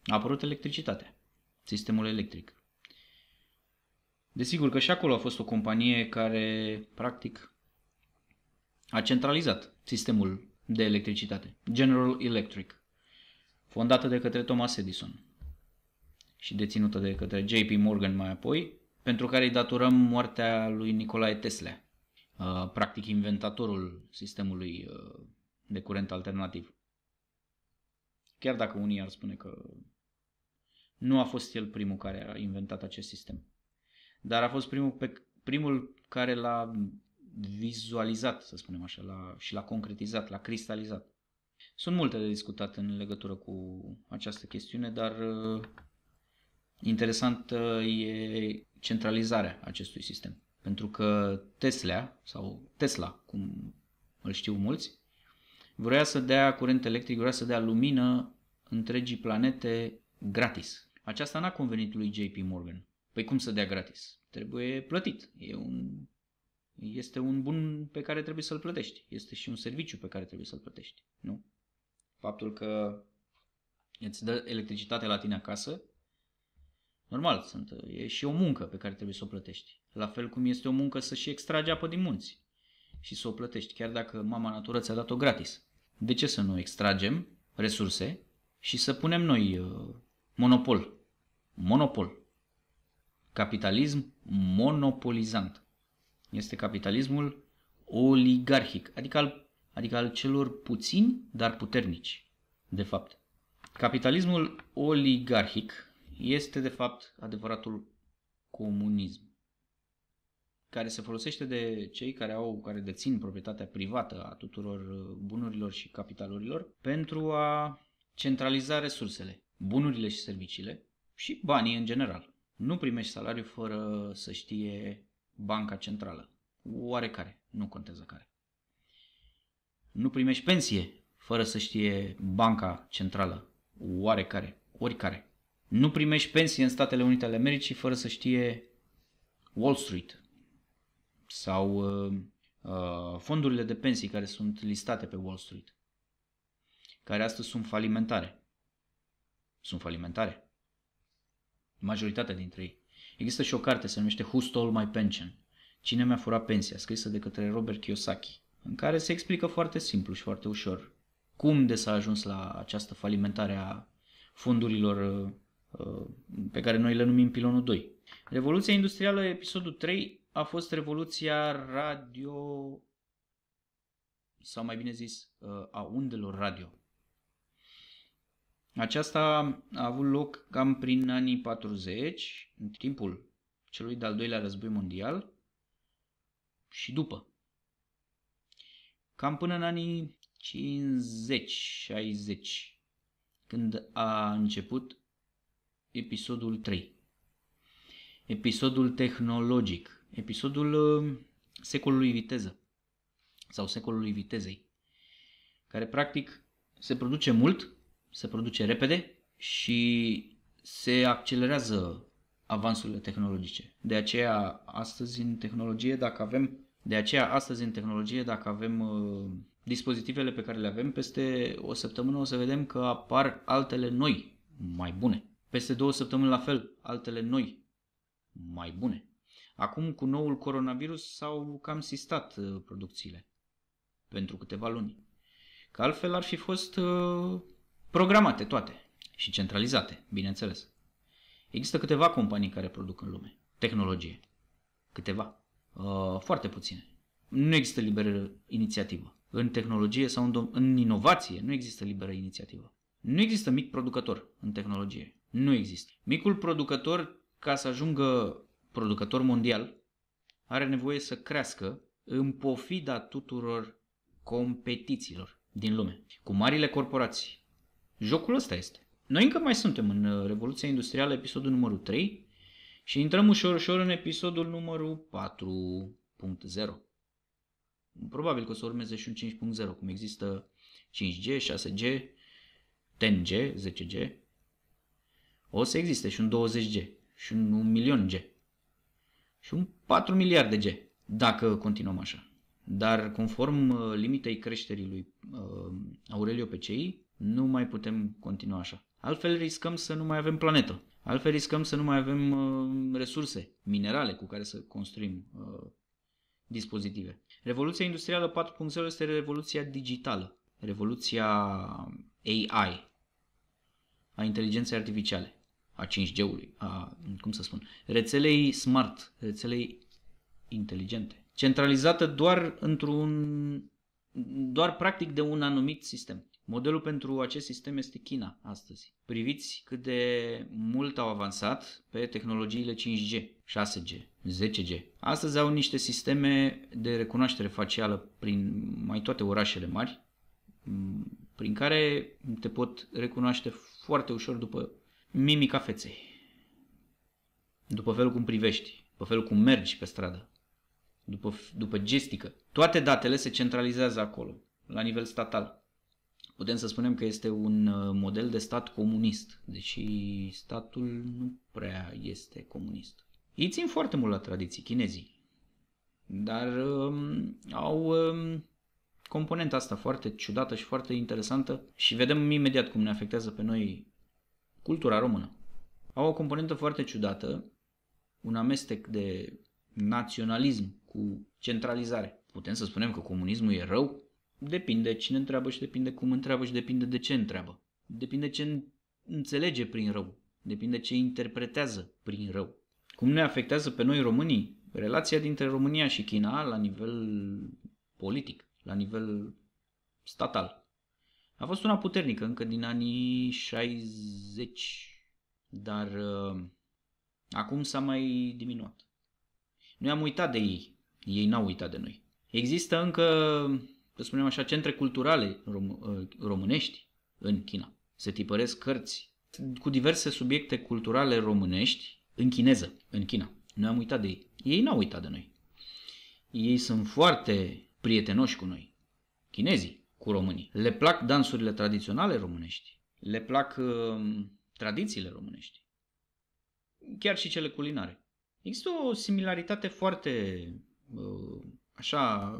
a apărut electricitatea, sistemul electric. Desigur că și acolo a fost o companie care, practic, a centralizat sistemul de electricitate, General Electric, fondată de către Thomas Edison și deținută de către JP Morgan mai apoi, pentru care îi datorăm moartea lui Nicolae Tesla, uh, practic inventatorul sistemului uh, de curent alternativ. Chiar dacă unii ar spune că nu a fost el primul care a inventat acest sistem. Dar a fost primul, pe, primul care l-a vizualizat, să spunem așa, la, și l-a concretizat, l-a cristalizat. Sunt multe de discutat în legătură cu această chestiune, dar uh, interesantă e centralizarea acestui sistem. Pentru că Tesla, sau Tesla, cum îl știu mulți, vrea să dea curent electric, vrea să dea lumină întregii planete gratis. Aceasta n-a convenit lui JP Morgan. Păi cum să dea gratis? Trebuie plătit. E un, este un bun pe care trebuie să-l plătești. Este și un serviciu pe care trebuie să-l plătești. Nu? Faptul că îți dă electricitate la tine acasă, normal, sunt, e și o muncă pe care trebuie să o plătești. La fel cum este o muncă să și extragi apă din munți și să o plătești, chiar dacă mama natură ți-a dat-o gratis. De ce să nu extragem resurse și să punem noi uh, monopol? Monopol capitalism monopolizant. Este capitalismul oligarhic, adică al, adică al celor puțini, dar puternici, de fapt. Capitalismul oligarhic este, de fapt, adevăratul comunism, care se folosește de cei care au, care dețin proprietatea privată a tuturor uh, bunurilor și capitalurilor pentru a centraliza resursele, bunurile și serviciile și banii în general nu primești salariu fără să știe banca centrală. Oarecare, nu contează care. Nu primești pensie fără să știe banca centrală. Oarecare, oricare. Nu primești pensie în Statele Unite ale Americii fără să știe Wall Street sau uh, uh fondurile de pensii care sunt listate pe Wall Street, care astăzi sunt falimentare. Sunt falimentare majoritatea dintre ei. Există și o carte, se numește Who Stole My Pension? Cine mi-a furat pensia, scrisă de către Robert Kiyosaki, în care se explică foarte simplu și foarte ușor cum de s-a ajuns la această falimentare a fondurilor uh, uh, pe care noi le numim pilonul 2. Revoluția industrială, episodul 3, a fost revoluția radio sau mai bine zis uh, a undelor radio aceasta a avut loc cam prin anii 40, în timpul celui de-al doilea război mondial și după. Cam până în anii 50-60, când a început episodul 3. Episodul tehnologic, episodul uh, secolului viteză sau secolului vitezei, care practic se produce mult se produce repede și se accelerează avansurile tehnologice. De aceea astăzi în tehnologie, dacă avem de aceea astăzi în tehnologie, dacă avem uh, dispozitivele pe care le avem, peste o săptămână o să vedem că apar altele noi, mai bune. Peste două săptămâni la fel, altele noi, mai bune. Acum cu noul coronavirus s-au cam sistat uh, producțiile pentru câteva luni. Că altfel ar fi fost uh, Programate toate și centralizate, bineînțeles. Există câteva companii care produc în lume tehnologie. Câteva. Uh, foarte puține. Nu există liberă inițiativă. În tehnologie sau în, în inovație nu există liberă inițiativă. Nu există mic producător în tehnologie. Nu există. Micul producător, ca să ajungă producător mondial, are nevoie să crească în pofida tuturor competițiilor din lume. Cu marile corporații, Jocul ăsta este. Noi încă mai suntem în uh, Revoluția Industrială, episodul numărul 3 și intrăm ușor, ușor în episodul numărul 4.0. Probabil că o să urmeze și un 5.0, cum există 5G, 6G, 10G, 10G. O să existe și un 20G, și un, 1 milion G, și un 4 miliarde G, dacă continuăm așa. Dar conform uh, limitei creșterii lui uh, Aurelio Pecei, nu mai putem continua așa. Altfel riscăm să nu mai avem planetă. Altfel riscăm să nu mai avem uh, resurse minerale cu care să construim uh, dispozitive. Revoluția industrială 4.0 este revoluția digitală, revoluția AI, a inteligenței artificiale, a 5G-ului, a, cum să spun, rețelei smart, rețelei inteligente, centralizată doar într-un, doar practic de un anumit sistem. Modelul pentru acest sistem este China astăzi. Priviți cât de mult au avansat pe tehnologiile 5G, 6G, 10G. Astăzi au niște sisteme de recunoaștere facială prin mai toate orașele mari, mm, prin care te pot recunoaște foarte ușor după mimica feței, după felul cum privești, după felul cum mergi pe stradă, după, după gestică. Toate datele se centralizează acolo, la nivel statal putem să spunem că este un uh, model de stat comunist, deși statul nu prea este comunist. Ei țin foarte mult la tradiții chinezii, dar um, au um, componenta asta foarte ciudată și foarte interesantă și vedem imediat cum ne afectează pe noi cultura română. Au o componentă foarte ciudată, un amestec de naționalism cu centralizare. Putem să spunem că comunismul e rău? Depinde cine întreabă și depinde cum întreabă și depinde de ce întreabă. Depinde ce înțelege prin rău. Depinde ce interpretează prin rău. Cum ne afectează pe noi românii relația dintre România și China la nivel politic, la nivel statal. A fost una puternică încă din anii 60, dar uh, acum s-a mai diminuat. Noi am uitat de ei, ei n-au uitat de noi. Există încă să spunem așa, centre culturale rom- ă, românești în China. Se tipăresc cărți cu diverse subiecte culturale românești în chineză, în China. Noi am uitat de ei. Ei n-au uitat de noi. Ei sunt foarte prietenoși cu noi, chinezii, cu românii. Le plac dansurile tradiționale românești. Le plac uh, tradițiile românești. Chiar și cele culinare. Există o similaritate foarte uh, așa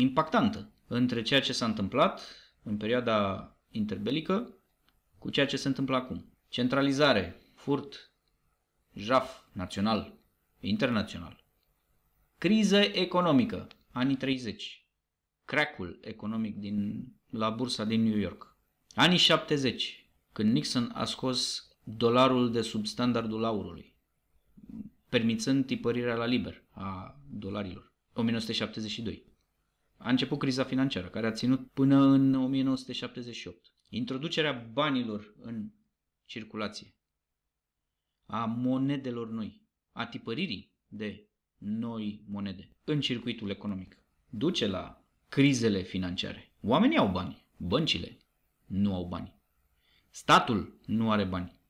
impactantă între ceea ce s-a întâmplat în perioada interbelică cu ceea ce se întâmplă acum. Centralizare, furt, jaf național, internațional. Criză economică, anii 30. Cracul economic din, la bursa din New York. Anii 70, când Nixon a scos dolarul de sub standardul aurului, permițând tipărirea la liber a dolarilor. 1972 a început criza financiară, care a ținut până în 1978. Introducerea banilor în circulație, a monedelor noi, a tipăririi de noi monede în circuitul economic, duce la crizele financiare. Oamenii au bani, băncile nu au bani. Statul nu are bani.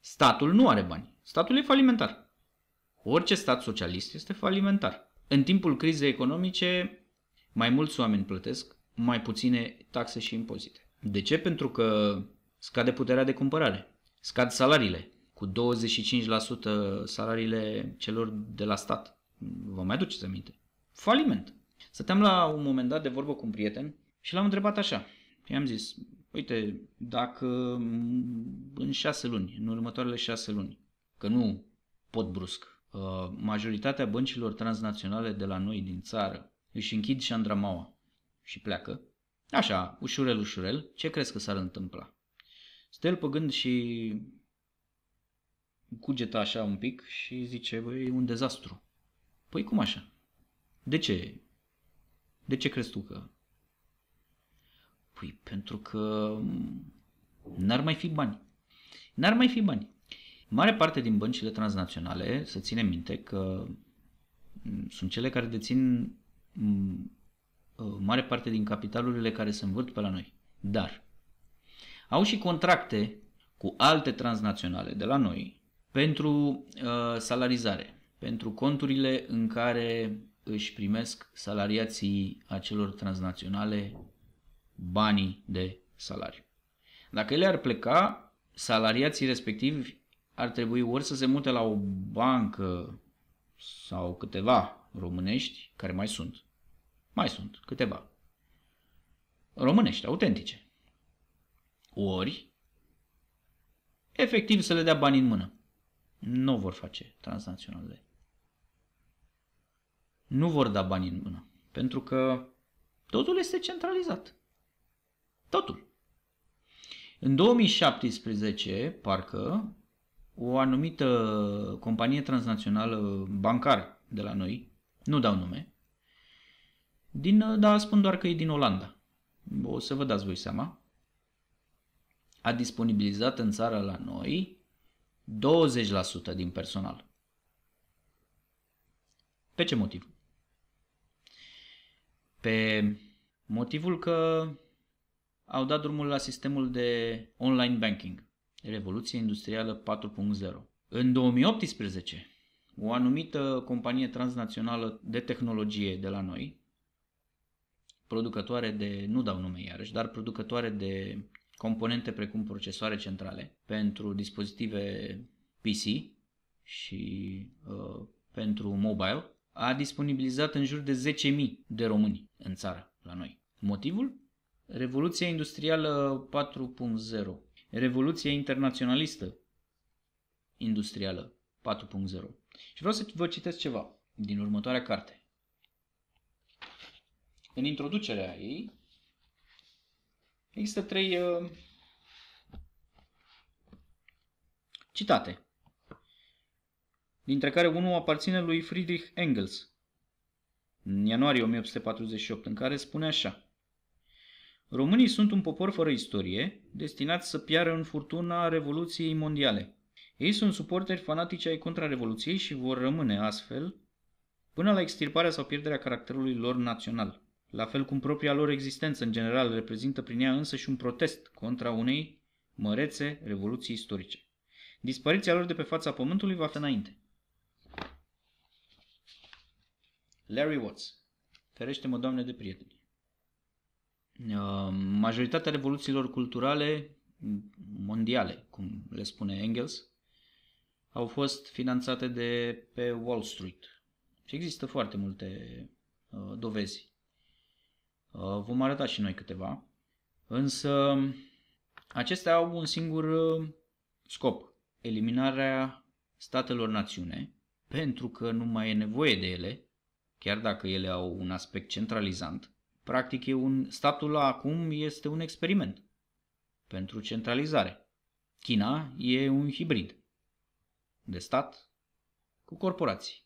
Statul nu are bani. Statul e falimentar. Orice stat socialist este falimentar. În timpul crizei economice, mai mulți oameni plătesc mai puține taxe și impozite. De ce? Pentru că scade puterea de cumpărare, scad salariile, cu 25% salariile celor de la stat. Vă mai aduceți aminte? Faliment. Stăteam la un moment dat de vorbă cu un prieten și l-am întrebat așa. I-am zis, uite, dacă în șase luni, în următoarele șase luni, că nu pot brusc, uh, majoritatea băncilor transnaționale de la noi din țară își închid Andramaua și pleacă. Așa, ușurel, ușurel, ce crezi că s-ar întâmpla? Stel pe gând și cugeta așa un pic și zice, băi, e un dezastru. Păi cum așa? De ce? De ce crezi tu că... Păi pentru că n-ar mai fi bani. N-ar mai fi bani. Mare parte din băncile transnaționale, să ținem minte că mm, sunt cele care dețin Mm, uh, mare parte din capitalurile care se învârt pe la noi. Dar au și contracte cu alte transnaționale de la noi pentru uh, salarizare, pentru conturile în care își primesc salariații acelor transnaționale banii de salariu. Dacă ele ar pleca, salariații respectivi ar trebui ori să se mute la o bancă sau câteva românești, care mai sunt, mai sunt câteva. Românești, autentice. Ori, efectiv să le dea bani în mână. Nu vor face transnaționale. Nu vor da bani în mână. Pentru că totul este centralizat. Totul. În 2017, parcă, o anumită companie transnațională bancară de la noi, nu dau nume, din, uh, da, spun doar că e din Olanda. O să vă dați voi seama. A disponibilizat în țară la noi 20% din personal. Pe ce motiv? Pe motivul că au dat drumul la sistemul de online banking, Revoluție Industrială 4.0. În 2018, o anumită companie transnațională de tehnologie de la noi producătoare de, nu dau nume iarăși, dar producătoare de componente precum procesoare centrale pentru dispozitive PC și uh, pentru mobile, a disponibilizat în jur de 10.000 de români în țară, la noi. Motivul? Revoluția industrială 4.0, revoluția internaționalistă industrială 4.0. Și vreau să vă citesc ceva din următoarea carte în introducerea ei, există trei uh, citate, dintre care unul aparține lui Friedrich Engels, în ianuarie 1848, în care spune așa. Românii sunt un popor fără istorie, destinat să piară în furtuna Revoluției Mondiale. Ei sunt suporteri fanatici ai contrarevoluției și vor rămâne astfel până la extirparea sau pierderea caracterului lor național la fel cum propria lor existență în general reprezintă prin ea însă și un protest contra unei mărețe revoluții istorice. Dispariția lor de pe fața pământului va fi înainte. Larry Watts. Ferește-mă, Doamne, de prieteni. Uh, majoritatea revoluțiilor culturale mondiale, cum le spune Engels, au fost finanțate de pe Wall Street. Și există foarte multe uh, dovezi Uh, vom arăta și noi câteva. Însă acestea au un singur uh, scop, eliminarea statelor-națiune, pentru că nu mai e nevoie de ele, chiar dacă ele au un aspect centralizant. Practic, e un, statul acum este un experiment pentru centralizare. China e un hibrid de stat cu corporații.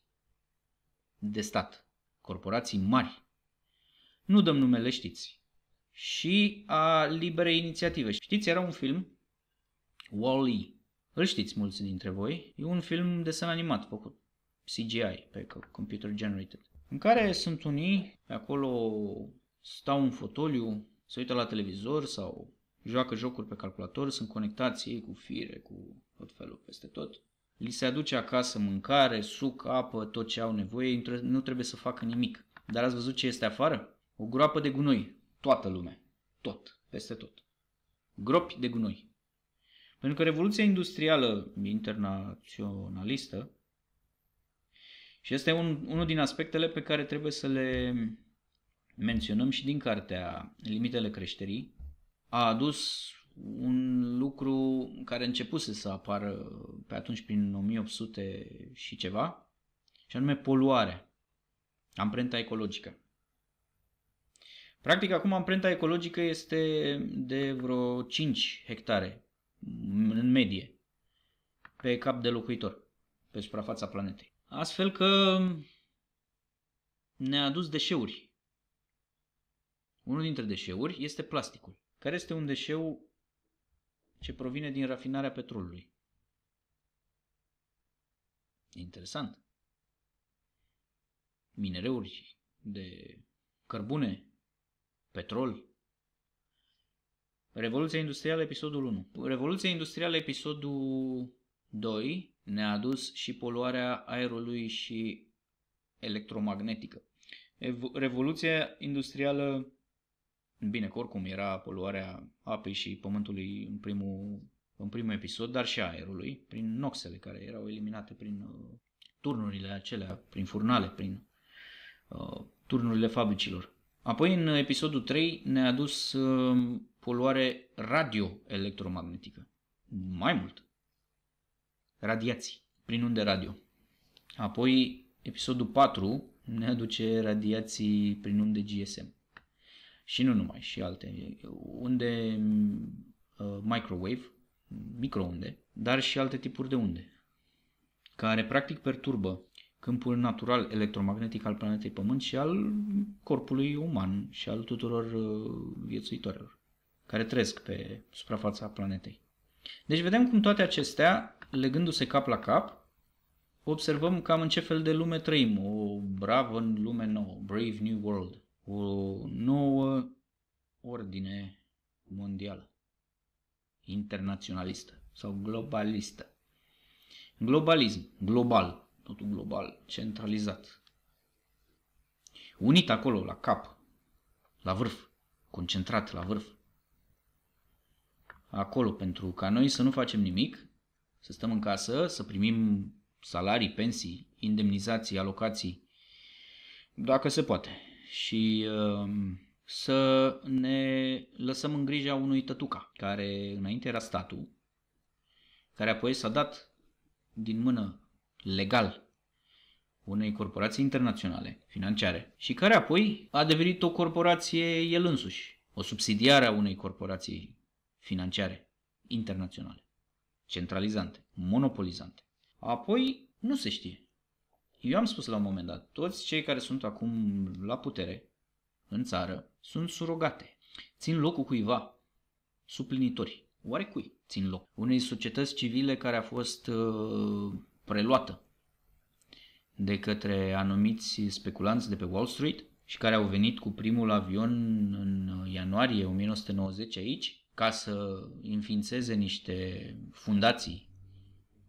De stat. Corporații mari nu dăm numele, știți. Și a Liberei Inițiative. Știți, era un film, Wall-E. Îl știți mulți dintre voi. E un film desen animat făcut CGI, pe computer generated. În care sunt unii, acolo stau în fotoliu, se uită la televizor sau joacă jocuri pe calculator, sunt conectați ei cu fire, cu tot felul peste tot. Li se aduce acasă mâncare, suc, apă, tot ce au nevoie, nu trebuie să facă nimic. Dar ați văzut ce este afară? O groapă de gunoi. Toată lumea. Tot. Peste tot. Gropi de gunoi. Pentru că Revoluția Industrială Internaționalistă și este un, unul din aspectele pe care trebuie să le menționăm și din cartea Limitele creșterii, a adus un lucru care începuse să apară pe atunci prin 1800 și ceva, și anume poluare amprenta ecologică. Practic, acum amprenta ecologică este de vreo 5 hectare în medie pe cap de locuitor, pe suprafața planetei. Astfel că ne-a adus deșeuri. Unul dintre deșeuri este plasticul, care este un deșeu ce provine din rafinarea petrolului. Interesant. Minereuri de cărbune, petrol. Revoluția Industrială, episodul 1. Revoluția Industrială, episodul 2, ne-a adus și poluarea aerului și electromagnetică. Revoluția Industrială, bine că oricum era poluarea apei și pământului în primul, în primul episod, dar și aerului, prin noxele care erau eliminate prin uh, turnurile acelea, prin furnale, prin uh, turnurile fabricilor. Apoi, în episodul 3, ne-a adus um, poluare radioelectromagnetică. Mai mult. Radiații, prin unde radio. Apoi, episodul 4 ne aduce radiații prin unde GSM. Și nu numai, și alte. Unde mm, uh, microwave, microunde, dar și alte tipuri de unde, care practic perturbă câmpul natural electromagnetic al planetei Pământ și al corpului uman și al tuturor uh, viețuitorilor care trăiesc pe suprafața planetei. Deci vedem cum toate acestea, legându-se cap la cap, observăm cam în ce fel de lume trăim. O bravă lume nouă, Brave New World, o nouă ordine mondială, internaționalistă sau globalistă. Globalism, global, totul global, centralizat. Unit acolo, la cap, la vârf, concentrat la vârf. Acolo, pentru ca noi să nu facem nimic, să stăm în casă, să primim salarii, pensii, indemnizații, alocații, dacă se poate. Și uh, să ne lăsăm în grija unui tătuca, care înainte era statul, care apoi s-a dat din mână legal unei corporații internaționale financiare și care apoi a devenit o corporație el însuși, o subsidiară a unei corporații financiare internaționale, centralizante, monopolizante. Apoi nu se știe. Eu am spus la un moment dat, toți cei care sunt acum la putere în țară sunt surogate. Țin locul cuiva, suplinitori, oarecui țin loc. Unei societăți civile care a fost uh, preluată de către anumiți speculanți de pe Wall Street și care au venit cu primul avion în ianuarie 1990 aici ca să înființeze niște fundații,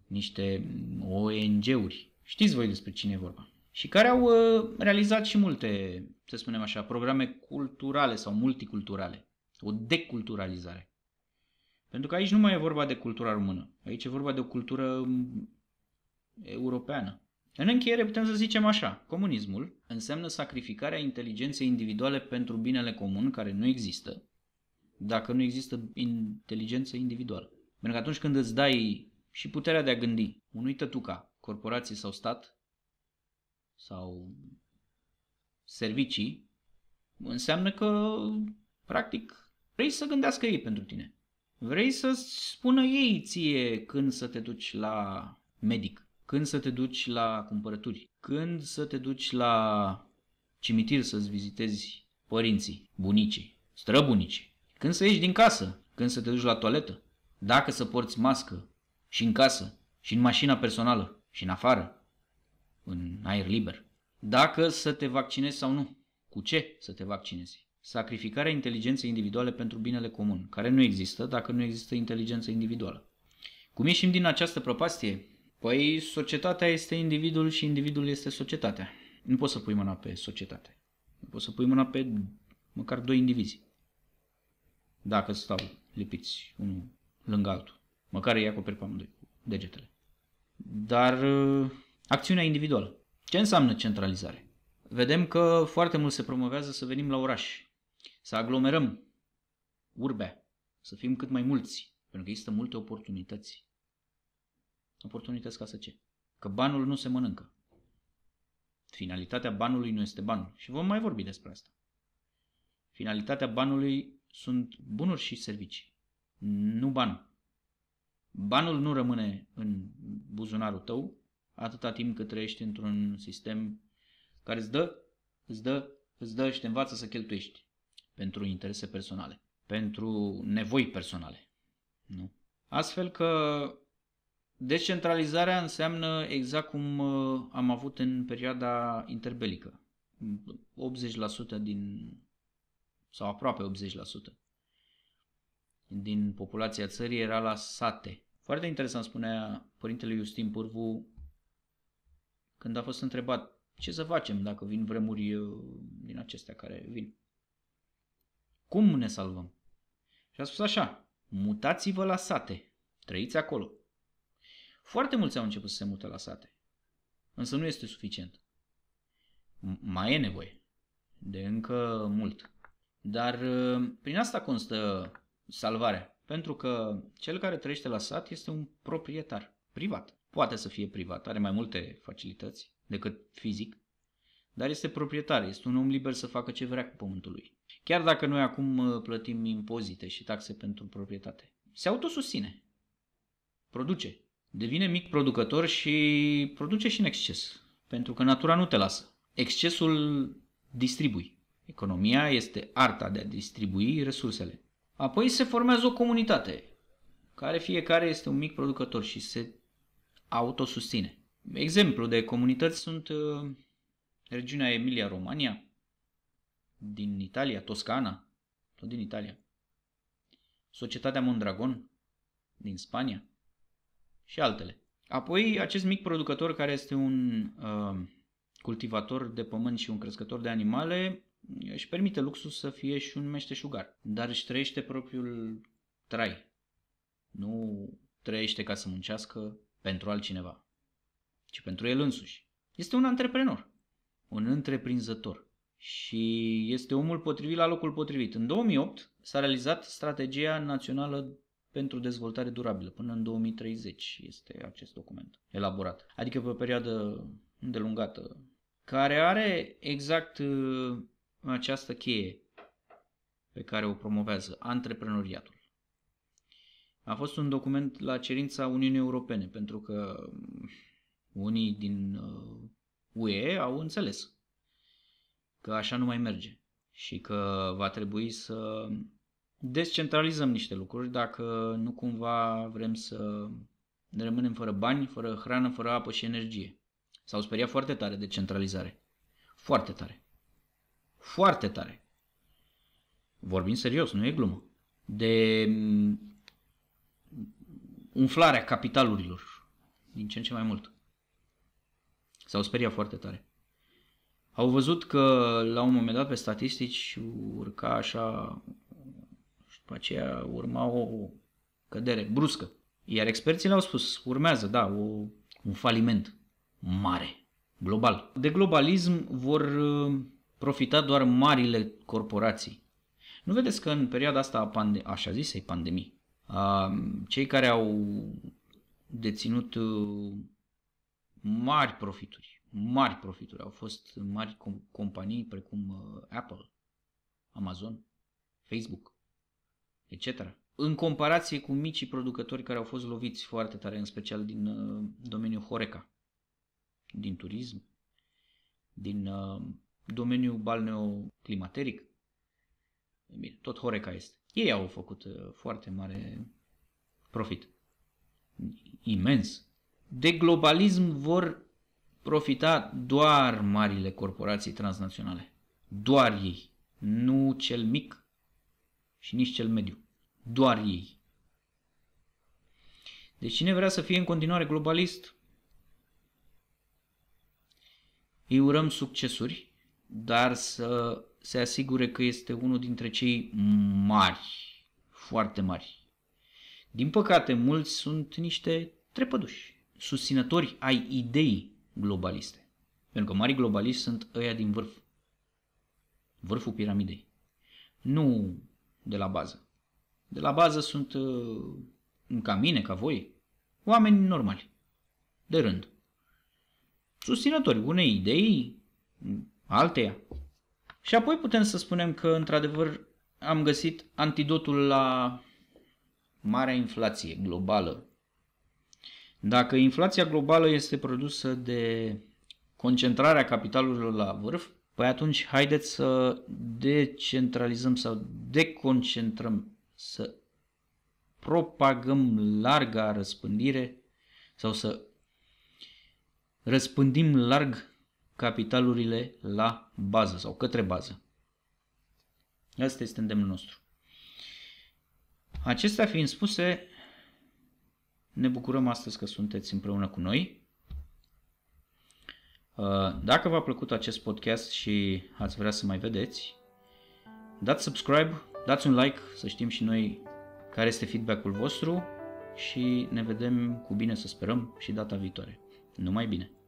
niște ONG-uri. Știți voi despre cine e vorba. Și care au uh, realizat și multe, să spunem așa, programe culturale sau multiculturale. O deculturalizare. Pentru că aici nu mai e vorba de cultura română. Aici e vorba de o cultură europeană. În încheiere putem să zicem așa, comunismul înseamnă sacrificarea inteligenței individuale pentru binele comun care nu există, dacă nu există inteligență individuală. Pentru că atunci când îți dai și puterea de a gândi unui tătuca, corporații sau stat, sau servicii, înseamnă că, practic, vrei să gândească ei pentru tine. Vrei să spună ei ție când să te duci la medic când să te duci la cumpărături, când să te duci la cimitir să-ți vizitezi părinții, bunicii, străbunicii, când să ieși din casă, când să te duci la toaletă, dacă să porți mască și în casă, și în mașina personală, și în afară, în aer liber, dacă să te vaccinezi sau nu, cu ce să te vaccinezi. Sacrificarea inteligenței individuale pentru binele comun, care nu există dacă nu există inteligență individuală. Cum ieșim din această propastie? Păi societatea este individul și individul este societatea. Nu poți să pui mâna pe societate. Nu poți să pui mâna pe măcar doi indivizi. Dacă stau lipiți unul lângă altul. Măcar îi acoperi pe amândoi cu degetele. Dar uh, acțiunea individuală. Ce înseamnă centralizare? Vedem că foarte mult se promovează să venim la oraș, să aglomerăm urbea, să fim cât mai mulți, pentru că există multe oportunități. Oportunități ca să ce? Că banul nu se mănâncă. Finalitatea banului nu este banul. Și vom mai vorbi despre asta. Finalitatea banului sunt bunuri și servicii, nu banul. Banul nu rămâne în buzunarul tău atâta timp cât trăiești într-un sistem care îți dă, îți dă, îți dă și te învață să cheltuiești pentru interese personale, pentru nevoi personale. Nu? Astfel că Decentralizarea înseamnă exact cum uh, am avut în perioada interbelică. 80% din, sau aproape 80% din populația țării era la sate. Foarte interesant spunea părintele Justin Purvu când a fost întrebat ce să facem dacă vin vremuri uh, din acestea care vin. Cum ne salvăm? Și a spus așa, mutați-vă la sate, trăiți acolo. Foarte mulți au început să se mute la sate. Însă nu este suficient. Mai e nevoie de încă mult. Dar uh, prin asta constă salvarea. Pentru că cel care trăiește la sat este un proprietar privat. Poate să fie privat, are mai multe facilități decât fizic, dar este proprietar, este un om liber să facă ce vrea cu pământul lui. Chiar dacă noi acum uh, plătim impozite și taxe pentru proprietate, se autosusține, produce, devine mic producător și produce și în exces, pentru că natura nu te lasă. Excesul distribui. Economia este arta de a distribui resursele. Apoi se formează o comunitate, care fiecare este un mic producător și se autosustine. Exemplu de comunități sunt uh, regiunea Emilia-Romania, din Italia, Toscana, tot din Italia, Societatea Mondragon, din Spania, și altele. Apoi, acest mic producător care este un uh, cultivator de pământ și un crescător de animale își permite luxul să fie și un meșteșugar, dar își trăiește propriul trai. Nu trăiește ca să muncească pentru altcineva, ci pentru el însuși. Este un antreprenor, un întreprinzător și este omul potrivit la locul potrivit. În 2008 s-a realizat strategia națională pentru dezvoltare durabilă până în 2030 este acest document elaborat. Adică pe o perioadă îndelungată, care are exact uh, această cheie pe care o promovează, antreprenoriatul. A fost un document la cerința Uniunii Europene, pentru că unii din uh, UE au înțeles că așa nu mai merge și că va trebui să descentralizăm niște lucruri dacă nu cumva vrem să ne rămânem fără bani, fără hrană, fără apă și energie. S-au speriat foarte tare de centralizare. Foarte tare. Foarte tare. Vorbim serios, nu e glumă. De mm, umflarea capitalurilor din ce în ce mai mult. S-au speriat foarte tare. Au văzut că la un moment dat pe statistici urca așa după aceea urma o cădere bruscă. Iar experții le-au spus, urmează, da, o, un faliment mare, global. De globalism vor uh, profita doar marile corporații. Nu vedeți că în perioada asta a pande- așa zisei pandemii, a, cei care au deținut uh, mari profituri, mari profituri, au fost mari com- companii precum uh, Apple, Amazon, Facebook, etc. În comparație cu micii producători care au fost loviți foarte tare, în special din uh, domeniul Horeca, din turism, din uh, domeniul balneoclimateric, bine, tot Horeca este. Ei au făcut uh, foarte mare profit. Imens. De globalism vor profita doar marile corporații transnaționale. Doar ei. Nu cel mic și nici cel mediu. Doar ei. Deci cine vrea să fie în continuare globalist, îi urăm succesuri, dar să se asigure că este unul dintre cei mari, foarte mari. Din păcate, mulți sunt niște trepăduși, susținători ai ideii globaliste. Pentru că mari globaliști sunt ăia din vârf. Vârful piramidei. Nu de la bază. De la bază sunt, uh, ca mine, ca voi, oameni normali, de rând. Susținători unei idei, alteia. Și apoi putem să spunem că, într-adevăr, am găsit antidotul la marea inflație globală. Dacă inflația globală este produsă de concentrarea capitalurilor la vârf, Păi atunci haideți să decentralizăm sau deconcentrăm, să propagăm larga răspândire sau să răspândim larg capitalurile la bază sau către bază. Asta este îndemnul nostru. Acestea fiind spuse, ne bucurăm astăzi că sunteți împreună cu noi. Uh, dacă v-a plăcut acest podcast și ați vrea să mai vedeți, dați subscribe, dați un like să știm și noi care este feedback-ul vostru și ne vedem cu bine să sperăm și data viitoare. Numai bine!